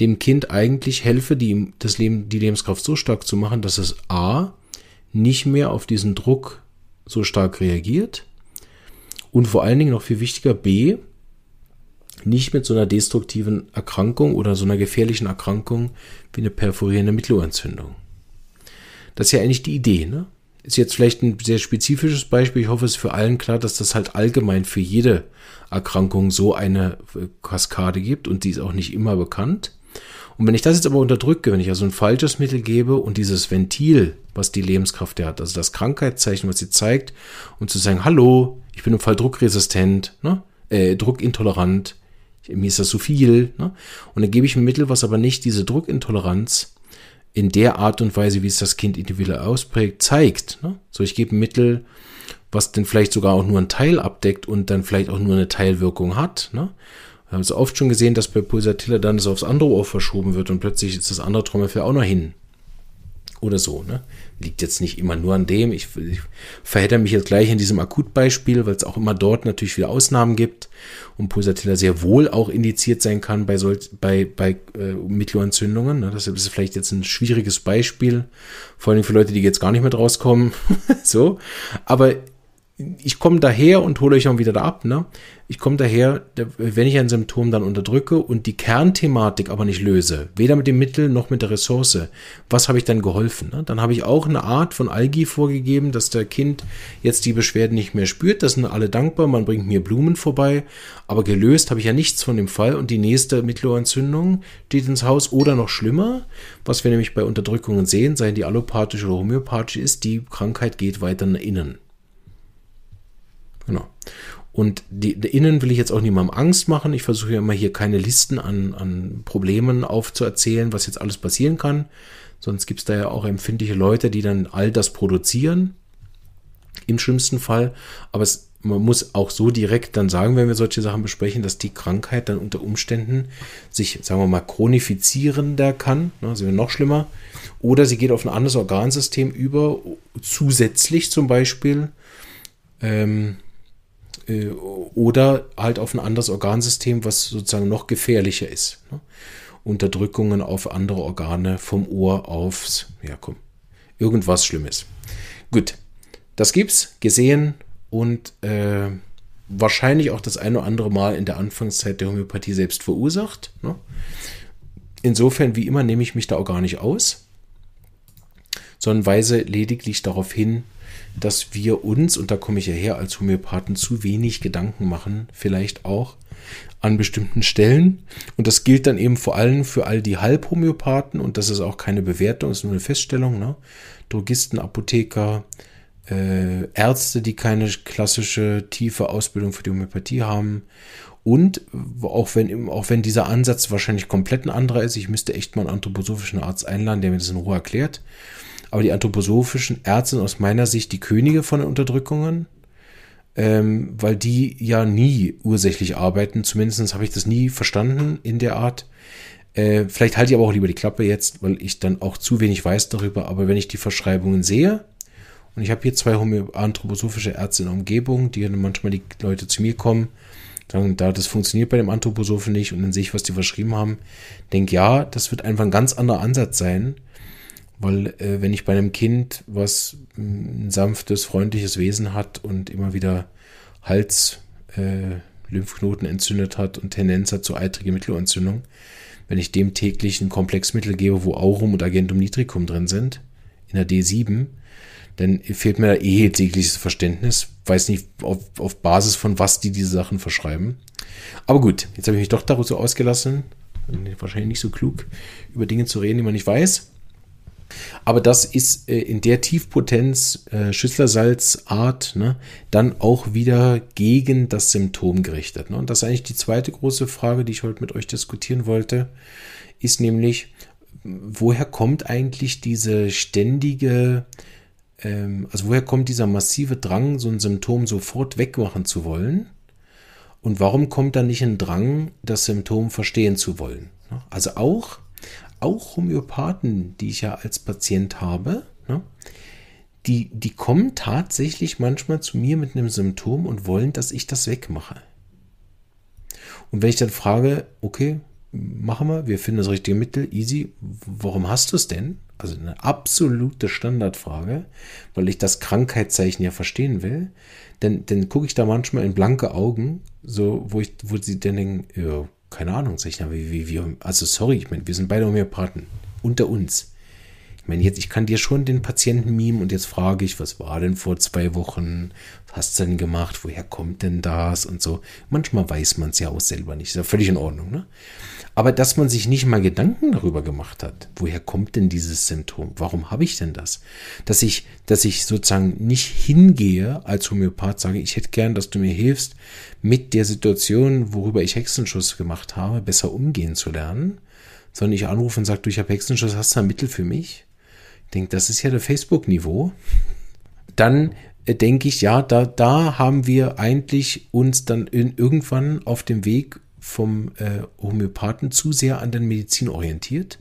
dem Kind eigentlich helfe, die, das Leben, die Lebenskraft so stark zu machen, dass es A, nicht mehr auf diesen Druck so stark reagiert und vor allen Dingen noch viel wichtiger B, nicht mit so einer destruktiven Erkrankung oder so einer gefährlichen Erkrankung wie eine perforierende Mittelohrentzündung. Das ist ja eigentlich die Idee, ne? Ist jetzt vielleicht ein sehr spezifisches Beispiel. Ich hoffe, es ist für allen klar, dass das halt allgemein für jede Erkrankung so eine äh, Kaskade gibt und die ist auch nicht immer bekannt. Und wenn ich das jetzt aber unterdrücke, wenn ich also ein falsches Mittel gebe und dieses Ventil, was die Lebenskraft der hat, also das Krankheitszeichen, was sie zeigt, um zu sagen, hallo, ich bin im Fall druckresistent, ne? äh, druckintolerant, mir ist das zu so viel. Ne? Und dann gebe ich ein Mittel, was aber nicht diese Druckintoleranz in der Art und Weise, wie es das Kind individuell ausprägt, zeigt. Ne? So, ich gebe ein Mittel, was dann vielleicht sogar auch nur einen Teil abdeckt und dann vielleicht auch nur eine Teilwirkung hat. Ne? Wir haben es oft schon gesehen, dass bei Pulsatilla dann es aufs andere Ohr verschoben wird und plötzlich ist das andere Trommelfell auch noch hin. Oder so. Ne? liegt jetzt nicht immer nur an dem. Ich, ich verhedder mich jetzt gleich in diesem Akutbeispiel, weil es auch immer dort natürlich viele Ausnahmen gibt und Pulsatilla sehr wohl auch indiziert sein kann bei, solch, bei, bei äh, Mittelohrentzündungen. Ne? Das ist vielleicht jetzt ein schwieriges Beispiel, vor allem für Leute, die jetzt gar nicht mehr rauskommen. so, aber ich komme daher und hole euch auch wieder da ab, ne? Ich komme daher, wenn ich ein Symptom dann unterdrücke und die Kernthematik aber nicht löse, weder mit dem Mittel noch mit der Ressource, was habe ich dann geholfen? Ne? Dann habe ich auch eine Art von Algi vorgegeben, dass der Kind jetzt die Beschwerden nicht mehr spürt, das sind alle dankbar, man bringt mir Blumen vorbei, aber gelöst habe ich ja nichts von dem Fall und die nächste Mittelohrentzündung steht ins Haus oder noch schlimmer, was wir nämlich bei Unterdrückungen sehen, seien die allopathisch oder homöopathisch ist, die Krankheit geht weiter nach innen. Und die, die innen will ich jetzt auch niemandem Angst machen. Ich versuche ja immer hier keine Listen an, an Problemen aufzuerzählen, was jetzt alles passieren kann. Sonst gibt's da ja auch empfindliche Leute, die dann all das produzieren. Im schlimmsten Fall. Aber es, man muss auch so direkt dann sagen, wenn wir solche Sachen besprechen, dass die Krankheit dann unter Umständen sich, sagen wir mal, chronifizierender kann. Also noch schlimmer. Oder sie geht auf ein anderes Organsystem über, zusätzlich zum Beispiel. Ähm, äh, oder halt auf ein anderes Organsystem, was sozusagen noch gefährlicher ist. Ne? Unterdrückungen auf andere Organe, vom Ohr aufs, ja komm, irgendwas Schlimmes. Gut, das gibt's, gesehen und äh, wahrscheinlich auch das ein oder andere Mal in der Anfangszeit der Homöopathie selbst verursacht. Ne? Insofern, wie immer, nehme ich mich da auch gar nicht aus, sondern weise lediglich darauf hin, dass wir uns, und da komme ich ja her als Homöopathen, zu wenig Gedanken machen, vielleicht auch an bestimmten Stellen. Und das gilt dann eben vor allem für all die Halbhomöopathen und das ist auch keine Bewertung, ist nur eine Feststellung. Ne? Drogisten, Apotheker, äh, Ärzte, die keine klassische tiefe Ausbildung für die Homöopathie haben. Und auch wenn, auch wenn dieser Ansatz wahrscheinlich komplett ein anderer ist, ich müsste echt mal einen anthroposophischen Arzt einladen, der mir das in Ruhe erklärt aber die anthroposophischen Ärzte sind aus meiner Sicht die Könige von Unterdrückungen, ähm, weil die ja nie ursächlich arbeiten. Zumindest habe ich das nie verstanden in der Art. Äh, vielleicht halte ich aber auch lieber die Klappe jetzt, weil ich dann auch zu wenig weiß darüber. Aber wenn ich die Verschreibungen sehe, und ich habe hier zwei anthroposophische Ärzte in der Umgebung, die dann manchmal die Leute zu mir kommen, sagen, da das funktioniert bei dem Anthroposophen nicht und dann sehe ich, was die verschrieben haben, denke, ja, das wird einfach ein ganz anderer Ansatz sein. Weil äh, wenn ich bei einem Kind, was ein sanftes, freundliches Wesen hat und immer wieder Hals, äh, Lymphknoten entzündet hat und Tendenz hat zu eitrige Mittelohrentzündung, wenn ich dem täglich ein Komplexmittel gebe, wo Aurum und Agentum nitricum drin sind, in der D7, dann fehlt mir da eh jegliches Verständnis. Weiß nicht, auf, auf Basis von was die diese Sachen verschreiben. Aber gut, jetzt habe ich mich doch darüber so ausgelassen, wahrscheinlich nicht so klug, über Dinge zu reden, die man nicht weiß. Aber das ist äh, in der Tiefpotenz äh, Schüsslersalzart ne, dann auch wieder gegen das Symptom gerichtet. Ne? Und das ist eigentlich die zweite große Frage, die ich heute mit euch diskutieren wollte, ist nämlich, woher kommt eigentlich diese ständige ähm, also woher kommt dieser massive Drang, so ein Symptom sofort wegmachen zu wollen? Und warum kommt da nicht ein Drang, das Symptom verstehen zu wollen? Ne? Also auch auch Homöopathen, die ich ja als Patient habe, ne, die, die kommen tatsächlich manchmal zu mir mit einem Symptom und wollen, dass ich das wegmache. Und wenn ich dann frage, okay, machen wir, wir finden das richtige Mittel, easy, warum hast du es denn? Also eine absolute Standardfrage, weil ich das Krankheitszeichen ja verstehen will, denn, dann gucke ich da manchmal in blanke Augen, so, wo, ich, wo sie dann denken, ja, keine Ahnung, sag ich, na, wie, wie, wie, also sorry, ich meine, wir sind beide Homöopathen. Unter uns. Ich meine, jetzt, ich kann dir schon den Patienten mimen und jetzt frage ich, was war denn vor zwei Wochen? Was hast du denn gemacht? Woher kommt denn das? Und so. Manchmal weiß man es ja auch selber nicht. Ist ja völlig in Ordnung, ne? Aber dass man sich nicht mal Gedanken darüber gemacht hat, woher kommt denn dieses Symptom? Warum habe ich denn das? Dass ich, dass ich sozusagen nicht hingehe als Homöopath, sage, ich hätte gern, dass du mir hilfst, mit der Situation, worüber ich Hexenschuss gemacht habe, besser umgehen zu lernen, sondern ich anrufe und sage, du, ich habe Hexenschuss, hast du ein Mittel für mich? denke, das ist ja der Facebook-Niveau, dann äh, denke ich, ja, da, da haben wir eigentlich uns dann in, irgendwann auf dem Weg vom äh, Homöopathen zu sehr an der Medizin orientiert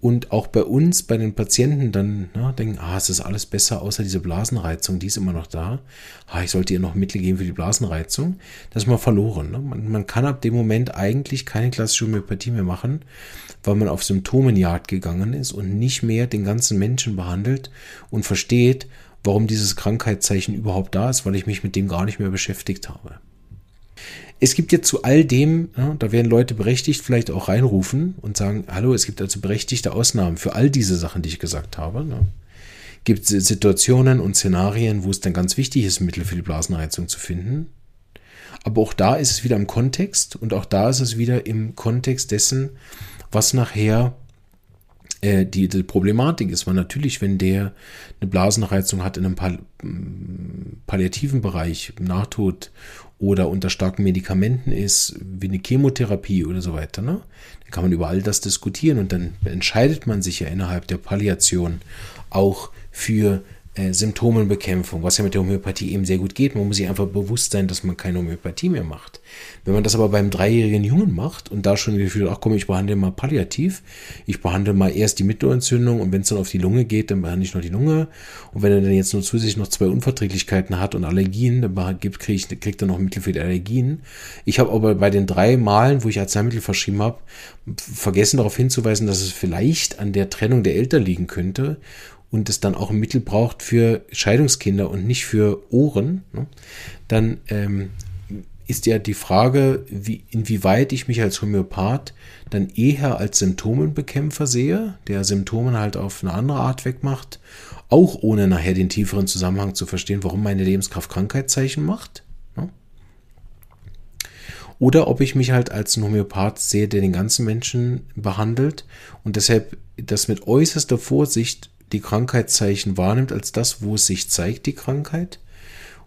und auch bei uns, bei den Patienten dann na, ne, denken, ah, es ist alles besser, außer diese Blasenreizung, die ist immer noch da. Ah, ich sollte ihr noch Mittel geben für die Blasenreizung. Das ist mal verloren. Ne? Man, man, kann ab dem Moment eigentlich keine klassische Homöopathie mehr machen, weil man auf Symptomenjagd gegangen ist und nicht mehr den ganzen Menschen behandelt und versteht, warum dieses Krankheitszeichen überhaupt da ist, weil ich mich mit dem gar nicht mehr beschäftigt habe. Es gibt ja zu all dem, ja, da werden Leute berechtigt vielleicht auch reinrufen und sagen, hallo, es gibt also berechtigte Ausnahmen für all diese Sachen, die ich gesagt habe. Ne? Gibt Situationen und Szenarien, wo es dann ganz wichtig ist, Mittel für die Blasenheizung zu finden. Aber auch da ist es wieder im Kontext und auch da ist es wieder im Kontext dessen, was nachher äh, die, die, Problematik ist. Weil natürlich, wenn der eine Blasenheizung hat in einem Pal palliativen Bereich, im Nahtod oder unter starken Medikamenten ist, wie eine Chemotherapie oder so weiter. Ne? Dann kann man über all das diskutieren und dann entscheidet man sich ja innerhalb der Palliation auch für äh, Symptomenbekämpfung, was ja mit der Homöopathie eben sehr gut geht. Man muss sich einfach bewusst sein, dass man keine Homöopathie mehr macht. Wenn man das aber beim dreijährigen Jungen macht und da schon gefühlt, ach komm, ich behandle mal palliativ, ich behandle mal erst die Mittelohrentzündung und wenn es dann auf die Lunge geht, dann behandle ich noch die Lunge. Und wenn er dann jetzt nur zusätzlich noch zwei Unverträglichkeiten hat und Allergien, dann gibt, krieg ich, kriegt er noch Mittel für die Allergien. Ich habe aber bei den drei Malen, wo ich Arzneimittel verschrieben habe, vergessen darauf hinzuweisen, dass es vielleicht an der Trennung der Eltern liegen könnte und es dann auch ein Mittel braucht für Scheidungskinder und nicht für Ohren, ne, dann ähm, ist ja die Frage, wie, inwieweit ich mich als Homöopath dann eher als Symptomenbekämpfer sehe, der Symptomen halt auf eine andere Art wegmacht, auch ohne nachher den tieferen Zusammenhang zu verstehen, warum meine Lebenskraft Krankheitszeichen macht. Ne? Oder ob ich mich halt als ein Homöopath sehe, der den ganzen Menschen behandelt und deshalb das mit äußerster Vorsicht die Krankheitszeichen wahrnimmt als das, wo es sich zeigt, die Krankheit,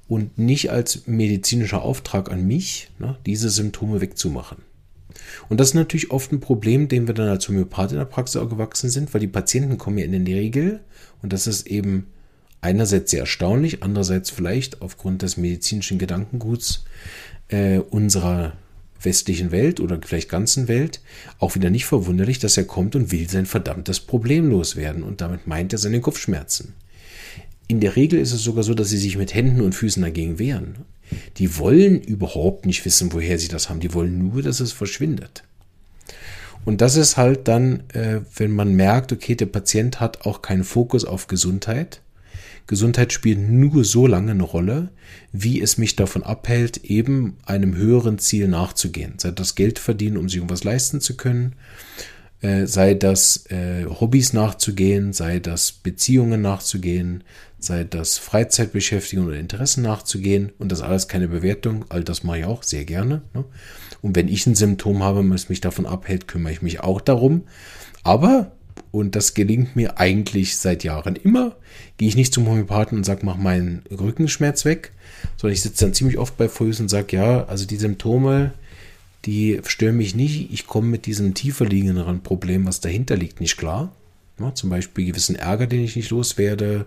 und nicht als medizinischer Auftrag an mich, ne, diese Symptome wegzumachen. Und das ist natürlich oft ein Problem, dem wir dann als Homöopath in der Praxis auch gewachsen sind, weil die Patienten kommen ja in der Regel, und das ist eben einerseits sehr erstaunlich, andererseits vielleicht aufgrund des medizinischen Gedankenguts äh, unserer westlichen Welt oder vielleicht ganzen Welt auch wieder nicht verwunderlich, dass er kommt und will sein verdammtes Problem loswerden und damit meint er seine Kopfschmerzen. In der Regel ist es sogar so, dass sie sich mit Händen und Füßen dagegen wehren. Die wollen überhaupt nicht wissen, woher sie das haben. Die wollen nur, dass es verschwindet. Und das ist halt dann, äh, wenn man merkt, okay, der Patient hat auch keinen Fokus auf Gesundheit, Gesundheit spielt nur so lange eine Rolle, wie es mich davon abhält, eben einem höheren Ziel nachzugehen. Sei das Geld verdienen, um sich irgendwas leisten zu können, äh, sei das äh, Hobbys nachzugehen, sei das Beziehungen nachzugehen, sei das Freizeitbeschäftigung oder Interessen nachzugehen. Und das alles keine Bewertung, all das mache ich auch sehr gerne. Ne? Und wenn ich ein Symptom habe, was mich davon abhält, kümmere ich mich auch darum. Aber und das gelingt mir eigentlich seit Jahren immer. Gehe ich nicht zum Homöopathen und sage, mach meinen Rückenschmerz weg, sondern ich sitze dann ziemlich oft bei Füßen und sage, ja, also die Symptome, die stören mich nicht. Ich komme mit diesem tiefer liegenden Problem, was dahinter liegt, nicht klar. Ja, zum Beispiel gewissen Ärger, den ich nicht loswerde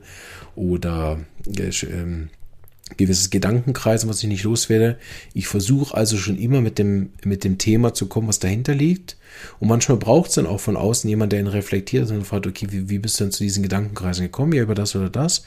oder äh, ähm, gewisses Gedankenkreisen, was ich nicht loswerde. Ich versuche also schon immer mit dem, mit dem Thema zu kommen, was dahinter liegt. Und manchmal braucht es dann auch von außen jemand, der ihn reflektiert und fragt, okay, wie, wie bist du denn zu diesen Gedankenkreisen gekommen? Ja, über das oder das.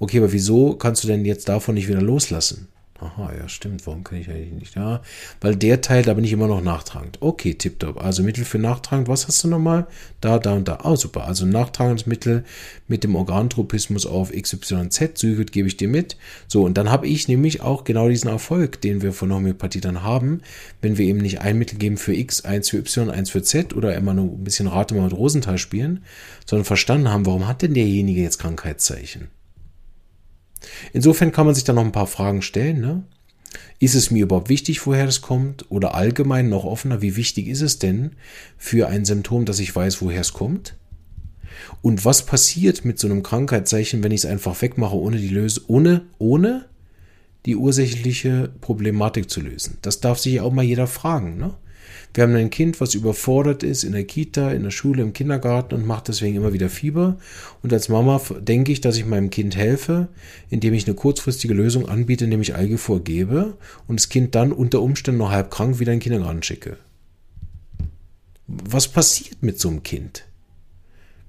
Okay, aber wieso kannst du denn jetzt davon nicht wieder loslassen? Aha, ja, stimmt. Warum kann ich eigentlich nicht? Ja, weil der Teil, da bin ich immer noch nachtragend. Okay, tipptopp. Also Mittel für nachtragend. Was hast du nochmal? Da, da und da. Ah, super. Also Nachtragensmittel mit dem Organtropismus auf XYZ. Sügelt gebe ich dir mit. So, und dann habe ich nämlich auch genau diesen Erfolg, den wir von Homöopathie dann haben, wenn wir eben nicht ein Mittel geben für X, eins für Y, eins für Z oder immer nur ein bisschen Rate mal mit Rosenthal spielen, sondern verstanden haben, warum hat denn derjenige jetzt Krankheitszeichen? Insofern kann man sich da noch ein paar Fragen stellen. Ne? Ist es mir überhaupt wichtig, woher das kommt? Oder allgemein noch offener, wie wichtig ist es denn für ein Symptom, dass ich weiß, woher es kommt? Und was passiert mit so einem Krankheitszeichen, wenn ich es einfach wegmache, ohne die Löse, ohne, ohne die ursächliche Problematik zu lösen? Das darf sich auch mal jeder fragen. Ne? Wir haben ein Kind, was überfordert ist in der Kita, in der Schule, im Kindergarten und macht deswegen immer wieder Fieber. Und als Mama denke ich, dass ich meinem Kind helfe, indem ich eine kurzfristige Lösung anbiete, indem ich Alge vorgebe und das Kind dann unter Umständen noch halb krank wieder in den Kindergarten schicke. Was passiert mit so einem Kind?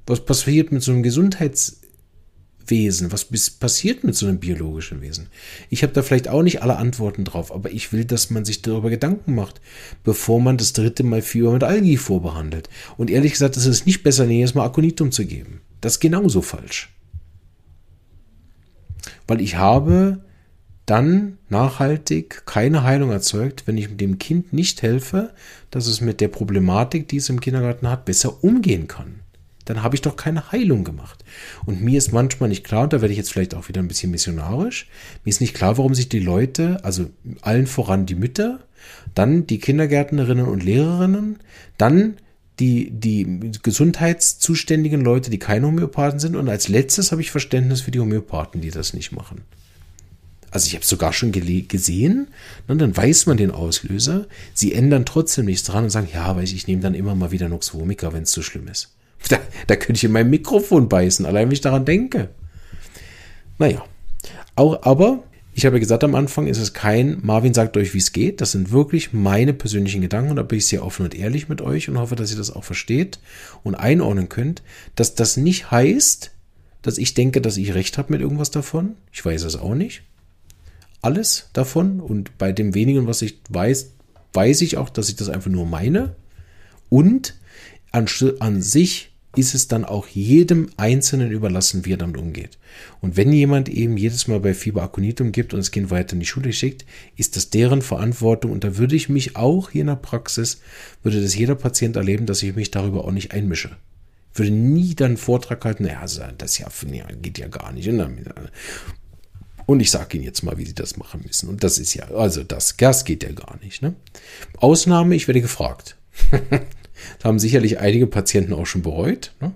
Was passiert mit so einem Gesundheits- Wesen? Was passiert mit so einem biologischen Wesen? Ich habe da vielleicht auch nicht alle Antworten drauf, aber ich will, dass man sich darüber Gedanken macht, bevor man das dritte Mal Fieber mit Algi vorbehandelt. Und ehrlich gesagt, es ist nicht besser, jedes Mal Aconitum zu geben. Das ist genauso falsch. Weil ich habe dann nachhaltig keine Heilung erzeugt, wenn ich dem Kind nicht helfe, dass es mit der Problematik, die es im Kindergarten hat, besser umgehen kann dann habe ich doch keine Heilung gemacht. Und mir ist manchmal nicht klar, und da werde ich jetzt vielleicht auch wieder ein bisschen missionarisch, mir ist nicht klar, warum sich die Leute, also allen voran die Mütter, dann die Kindergärtnerinnen und Lehrerinnen, dann die, die gesundheitszuständigen Leute, die keine Homöopathen sind, und als letztes habe ich Verständnis für die Homöopathen, die das nicht machen. Also ich habe es sogar schon gesehen, ne, dann weiß man den Auslöser. Sie ändern trotzdem nichts dran und sagen, ja, weil ich, ich nehme dann immer mal wieder Nox wenn es zu schlimm ist. Da, da könnte ich in mein Mikrofon beißen, allein wenn ich daran denke. Naja. Auch, aber ich habe gesagt am Anfang, ist es kein Marvin sagt euch, wie es geht. Das sind wirklich meine persönlichen Gedanken und da bin ich sehr offen und ehrlich mit euch und hoffe, dass ihr das auch versteht und einordnen könnt, dass das nicht heißt, dass ich denke, dass ich recht habe mit irgendwas davon. Ich weiß es auch nicht. Alles davon und bei dem wenigen, was ich weiß, weiß ich auch, dass ich das einfach nur meine. Und an, an sich ist es dann auch jedem Einzelnen überlassen, wie er damit umgeht. Und wenn jemand eben jedes Mal bei Fieber Aconitum gibt und das Kind weiter in die Schule schickt, ist das deren Verantwortung. Und da würde ich mich auch hier in der Praxis, würde das jeder Patient erleben, dass ich mich darüber auch nicht einmische. Ich würde nie dann einen Vortrag halten, naja, also, das ja, geht ja gar nicht. Ne? Und ich sage Ihnen jetzt mal, wie Sie das machen müssen. Und das ist ja, also das das geht ja gar nicht. Ne? Ausnahme, ich werde gefragt. Das haben sicherlich einige Patienten auch schon bereut, ne?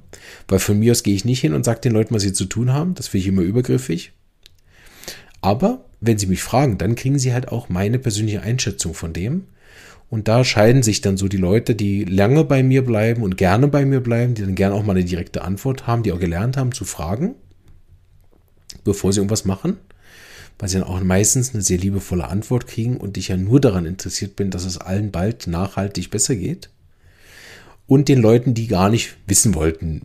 weil von mir aus gehe ich nicht hin und sage den Leuten, was sie zu tun haben. Das finde ich immer übergriffig. Aber wenn sie mich fragen, dann kriegen sie halt auch meine persönliche Einschätzung von dem. Und da scheiden sich dann so die Leute, die lange bei mir bleiben und gerne bei mir bleiben, die dann gerne auch mal eine direkte Antwort haben, die auch gelernt haben zu fragen, bevor sie irgendwas machen, weil sie dann auch meistens eine sehr liebevolle Antwort kriegen und ich ja nur daran interessiert bin, dass es allen bald nachhaltig besser geht und den Leuten, die gar nicht wissen wollten,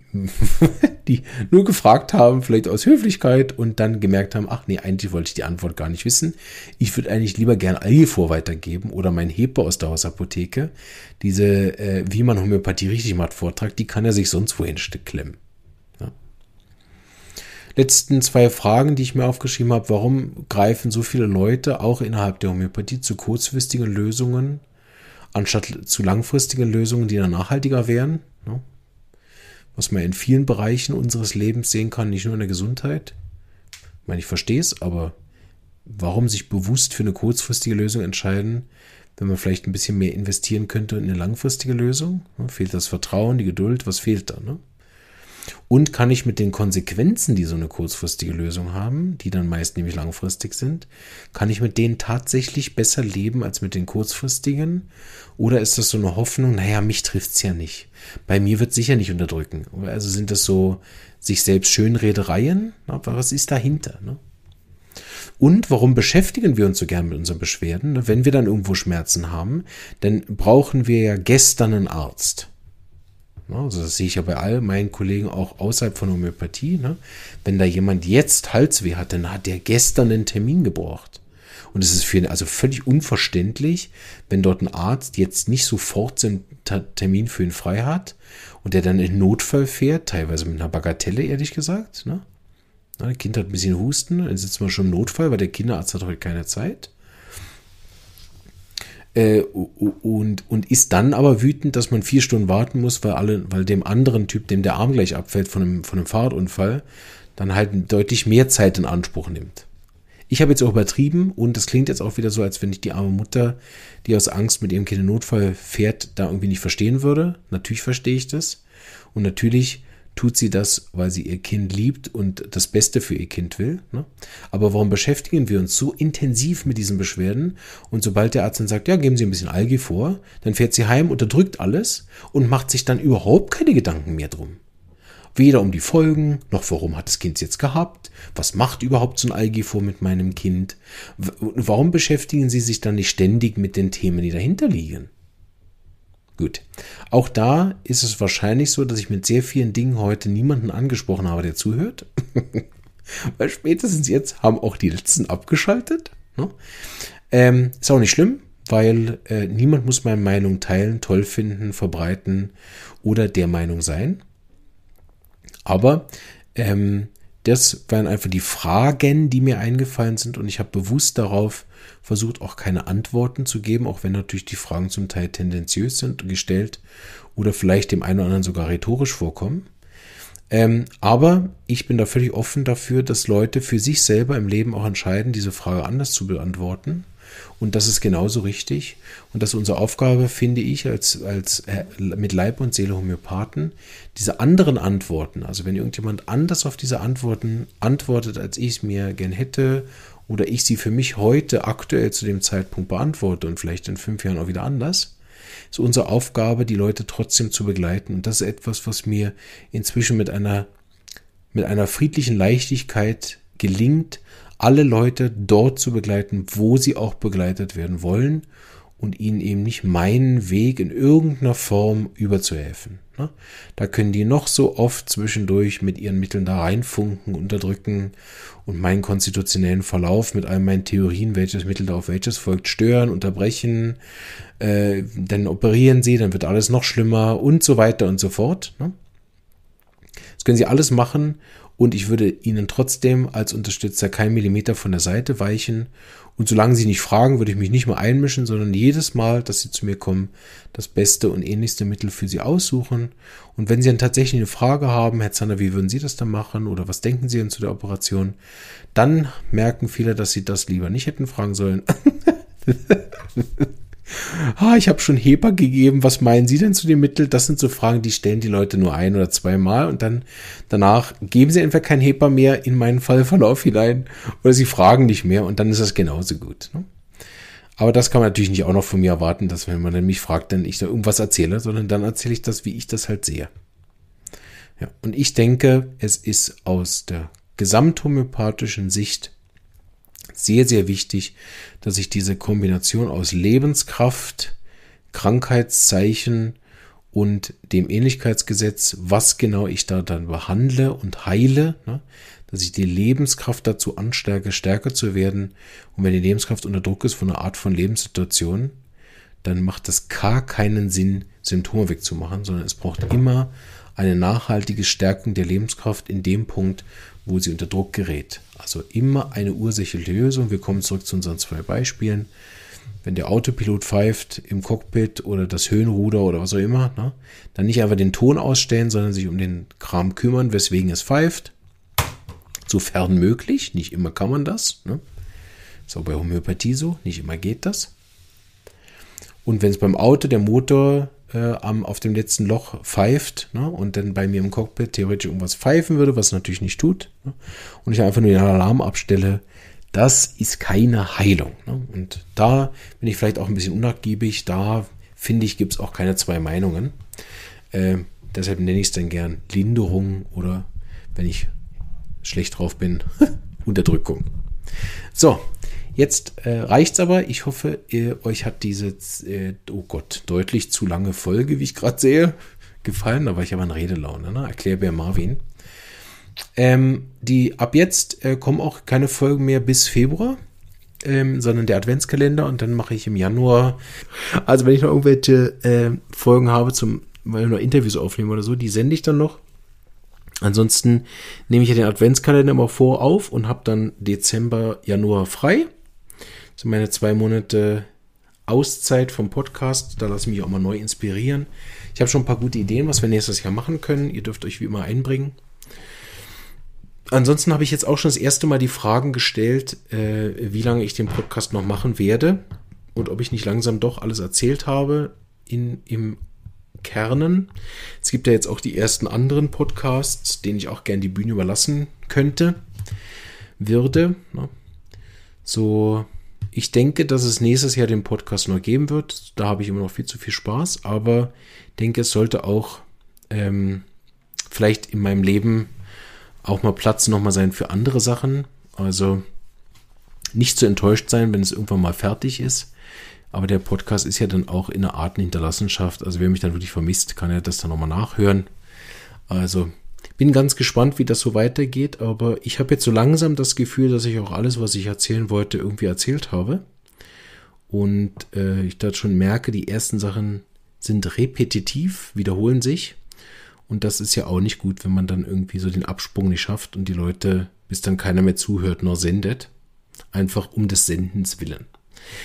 die nur gefragt haben, vielleicht aus Höflichkeit und dann gemerkt haben, ach nee, eigentlich wollte ich die Antwort gar nicht wissen. Ich würde eigentlich lieber gern Alge vor weitergeben oder mein Hepe aus der Hausapotheke. Diese, äh, wie man Homöopathie richtig macht, Vortrag, die kann er sich sonst wohin klemmen. Ja. Letzten zwei Fragen, die ich mir aufgeschrieben habe, warum greifen so viele Leute auch innerhalb der Homöopathie zu kurzfristigen Lösungen anstatt zu langfristigen Lösungen, die dann nachhaltiger wären, ne? was man in vielen Bereichen unseres Lebens sehen kann, nicht nur in der Gesundheit. Ich meine, ich verstehe es, aber warum sich bewusst für eine kurzfristige Lösung entscheiden, wenn man vielleicht ein bisschen mehr investieren könnte in eine langfristige Lösung? Ne? Fehlt das Vertrauen, die Geduld, was fehlt da? Ne? Und kann ich mit den Konsequenzen, die so eine kurzfristige Lösung haben, die dann meist nämlich langfristig sind, kann ich mit denen tatsächlich besser leben als mit den kurzfristigen? Oder ist das so eine Hoffnung, naja, mich trifft's ja nicht. Bei mir wird sicher nicht unterdrücken. Also sind das so sich selbst Schönredereien? Aber was ist dahinter? Ne? Und warum beschäftigen wir uns so gern mit unseren Beschwerden, wenn wir dann irgendwo Schmerzen haben? Dann brauchen wir ja gestern einen Arzt. Ne? Also das sehe ich ja bei all meinen Kollegen auch außerhalb von Homöopathie. Ne? Wenn da jemand jetzt Halsweh hat, dann hat der gestern einen Termin gebraucht. Und es ist für ihn also völlig unverständlich, wenn dort ein Arzt jetzt nicht sofort seinen Termin für ihn frei hat und der dann in Notfall fährt, teilweise mit einer Bagatelle, ehrlich gesagt. Ne? Na, das Kind hat ein bisschen Husten, dann sitzt man schon im Notfall, weil der Kinderarzt hat heute keine Zeit äh, und, und ist dann aber wütend, dass man vier Stunden warten muss, weil, alle, weil dem anderen Typ, dem der Arm gleich abfällt von einem, von einem Fahrradunfall, dann halt deutlich mehr Zeit in Anspruch nimmt. Ich habe jetzt auch übertrieben und das klingt jetzt auch wieder so, als wenn ich die arme Mutter, die aus Angst mit ihrem Kind in Notfall fährt, da irgendwie nicht verstehen würde. Natürlich verstehe ich das. Und natürlich tut sie das, weil sie ihr Kind liebt und das Beste für ihr Kind will. Ne? Aber warum beschäftigen wir uns so intensiv mit diesen Beschwerden? Und sobald der Arzt dann sagt, ja, geben Sie ein bisschen Alge vor, dann fährt sie heim, unterdrückt alles und macht sich dann überhaupt keine Gedanken mehr drum. Weder um die Folgen, noch warum hat das Kind es jetzt gehabt, was macht überhaupt so ein vor mit meinem Kind, warum beschäftigen Sie sich dann nicht ständig mit den Themen, die dahinter liegen? Gut. Auch da ist es wahrscheinlich so, dass ich mit sehr vielen Dingen heute niemanden angesprochen habe, der zuhört. Weil spätestens jetzt haben auch die letzten abgeschaltet. Ne? Ähm, ist auch nicht schlimm, weil äh, niemand muss meine Meinung teilen, toll finden, verbreiten oder der Meinung sein. Aber ähm, das waren einfach die Fragen, die mir eingefallen sind und ich habe bewusst darauf versucht auch keine Antworten zu geben, auch wenn natürlich die Fragen zum Teil tendenziös sind gestellt oder vielleicht dem einen oder anderen sogar rhetorisch vorkommen. Ähm, aber ich bin da völlig offen dafür, dass Leute für sich selber im Leben auch entscheiden, diese Frage anders zu beantworten. Und das ist genauso richtig. Und das ist unsere Aufgabe, finde ich, als, als äh, mit Leib und Seele Homöopathen, diese anderen Antworten, also wenn irgendjemand anders auf diese Antworten antwortet, als ich es mir gern hätte oder ich sie für mich heute aktuell zu dem Zeitpunkt beantworte und vielleicht in fünf Jahren auch wieder anders, ist unsere Aufgabe, die Leute trotzdem zu begleiten. Und das ist etwas, was mir inzwischen mit einer, mit einer friedlichen Leichtigkeit gelingt, alle Leute dort zu begleiten, wo sie auch begleitet werden wollen und ihnen eben nicht meinen Weg in irgendeiner Form überzuhelfen. Ne? Da können die noch so oft zwischendurch mit ihren Mitteln da reinfunken, unterdrücken und meinen konstitutionellen Verlauf mit all meinen Theorien, welches Mittel da auf welches folgt, stören, unterbrechen, äh, dann operieren sie, dann wird alles noch schlimmer und so weiter und so fort. Ne? Das können sie alles machen und ich würde ihnen trotzdem als Unterstützer keinen Millimeter von der Seite weichen und solange sie nicht fragen, würde ich mich nicht mal einmischen, sondern jedes Mal, dass sie zu mir kommen, das beste und ähnlichste Mittel für sie aussuchen. Und wenn sie dann tatsächlich eine Frage haben, Herr Zander, wie würden Sie das dann machen oder was denken Sie denn zu der Operation, dann merken viele, dass sie das lieber nicht hätten fragen sollen. ah, ich habe schon Heber gegeben, was meinen Sie denn zu dem Mittel? Das sind so Fragen, die stellen die Leute nur ein oder zweimal und dann danach geben sie entweder kein Heber mehr in meinen Fallverlauf hinein oder sie fragen nicht mehr und dann ist das genauso gut. Ne? Aber das kann man natürlich nicht auch noch von mir erwarten, dass wenn man mich fragt, dann ich da irgendwas erzähle, sondern dann erzähle ich das, wie ich das halt sehe. Ja, und ich denke, es ist aus der gesamthomöopathischen Sicht sehr, sehr wichtig, dass ich diese Kombination aus Lebenskraft, Krankheitszeichen und dem Ähnlichkeitsgesetz, was genau ich da dann behandle und heile, ne? dass ich die Lebenskraft dazu anstärke, stärker zu werden. Und wenn die Lebenskraft unter Druck ist von einer Art von Lebenssituation, dann macht das gar keinen Sinn, Symptome wegzumachen, sondern es braucht immer eine nachhaltige Stärkung der Lebenskraft in dem Punkt, wo sie unter Druck gerät. Also immer eine ursächliche Lösung. Wir kommen zurück zu unseren zwei Beispielen. Wenn der Autopilot pfeift im Cockpit oder das Höhenruder oder was auch immer, ne? dann nicht einfach den Ton ausstellen, sondern sich um den Kram kümmern, weswegen es pfeift. Sofern möglich. Nicht immer kann man das. Ne? Ist auch bei Homöopathie so. Nicht immer geht das. Und wenn es beim Auto der Motor äh, am, auf dem letzten Loch pfeift ne? und dann bei mir im Cockpit theoretisch irgendwas pfeifen würde, was natürlich nicht tut. Ne? Und ich einfach nur den Alarm abstelle, das ist keine Heilung. Ne? Und da bin ich vielleicht auch ein bisschen unnachgiebig. Da finde ich, gibt es auch keine zwei Meinungen. Äh, deshalb nenne ich es dann gern Linderung oder wenn ich schlecht drauf bin, Unterdrückung. So, Jetzt äh, reicht's aber. Ich hoffe, ihr, euch hat diese, äh, oh Gott, deutlich zu lange Folge, wie ich gerade sehe, gefallen. Aber ich aber in Redelaune. Ne? Erklär mir Marvin. Ähm, die ab jetzt äh, kommen auch keine Folgen mehr bis Februar. Ähm, sondern der Adventskalender und dann mache ich im Januar. Also wenn ich noch irgendwelche äh, Folgen habe zum, weil ich noch Interviews aufnehme oder so, die sende ich dann noch. Ansonsten nehme ich ja den Adventskalender immer vor auf und habe dann Dezember, Januar frei sind meine zwei Monate Auszeit vom Podcast. Da lasse ich mich auch mal neu inspirieren. Ich habe schon ein paar gute Ideen, was wir nächstes Jahr machen können. Ihr dürft euch wie immer einbringen. Ansonsten habe ich jetzt auch schon das erste Mal die Fragen gestellt, äh, wie lange ich den Podcast noch machen werde und ob ich nicht langsam doch alles erzählt habe in, im Kernen. Es gibt ja jetzt auch die ersten anderen Podcasts, denen ich auch gern die Bühne überlassen könnte, würde. Ne? So ich denke, dass es nächstes Jahr den Podcast noch geben wird. Da habe ich immer noch viel zu viel Spaß, aber denke, es sollte auch ähm, vielleicht in meinem Leben auch mal Platz nochmal sein für andere Sachen. Also nicht zu enttäuscht sein, wenn es irgendwann mal fertig ist. Aber der Podcast ist ja dann auch in einer Art Hinterlassenschaft. Also wer mich dann wirklich vermisst, kann ja das dann nochmal nachhören. Also bin ganz gespannt, wie das so weitergeht, aber ich habe jetzt so langsam das Gefühl, dass ich auch alles, was ich erzählen wollte, irgendwie erzählt habe. Und äh, ich dort schon merke, die ersten Sachen sind repetitiv, wiederholen sich. Und das ist ja auch nicht gut, wenn man dann irgendwie so den Absprung nicht schafft und die Leute, bis dann keiner mehr zuhört, noch sendet. Einfach um des Sendens willen.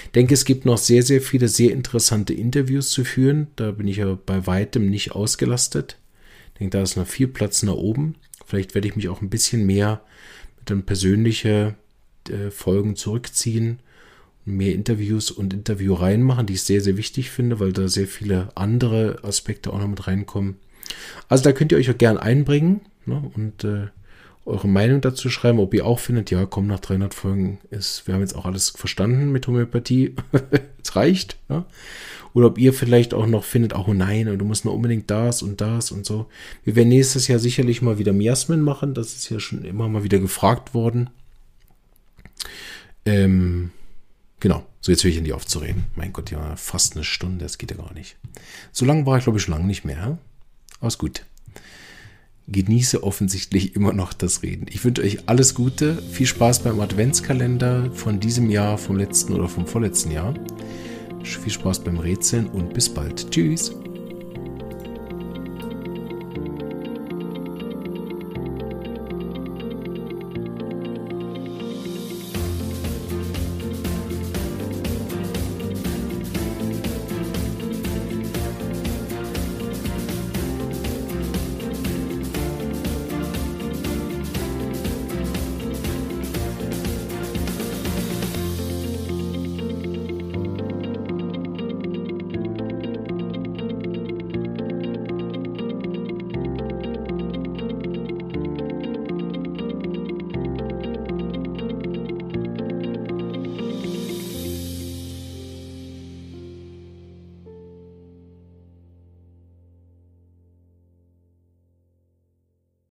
Ich denke, es gibt noch sehr, sehr viele sehr interessante Interviews zu führen. Da bin ich ja bei weitem nicht ausgelastet denke, da ist noch viel Platz nach oben. Vielleicht werde ich mich auch ein bisschen mehr mit dann persönliche äh, Folgen zurückziehen mehr Interviews und Interview reinmachen, die ich sehr, sehr wichtig finde, weil da sehr viele andere Aspekte auch noch mit reinkommen. Also da könnt ihr euch auch gern einbringen ne? und äh, eure Meinung dazu schreiben, ob ihr auch findet, ja, komm, nach 300 Folgen ist, wir haben jetzt auch alles verstanden mit Homöopathie, es reicht, ja? Oder ob ihr vielleicht auch noch findet, oh nein, du musst nur unbedingt das und das und so. Wir werden nächstes Jahr sicherlich mal wieder Miasmen machen, das ist ja schon immer mal wieder gefragt worden. Ähm, genau, so jetzt höre ich in die aufzureden. Mein Gott, ja, fast eine Stunde, das geht ja gar nicht. So lange war ich, glaube ich, schon lange nicht mehr. Alles gut genieße offensichtlich immer noch das Reden. Ich wünsche euch alles Gute, viel Spaß beim Adventskalender von diesem Jahr, vom letzten oder vom vorletzten Jahr. Viel Spaß beim Rätseln und bis bald. Tschüss.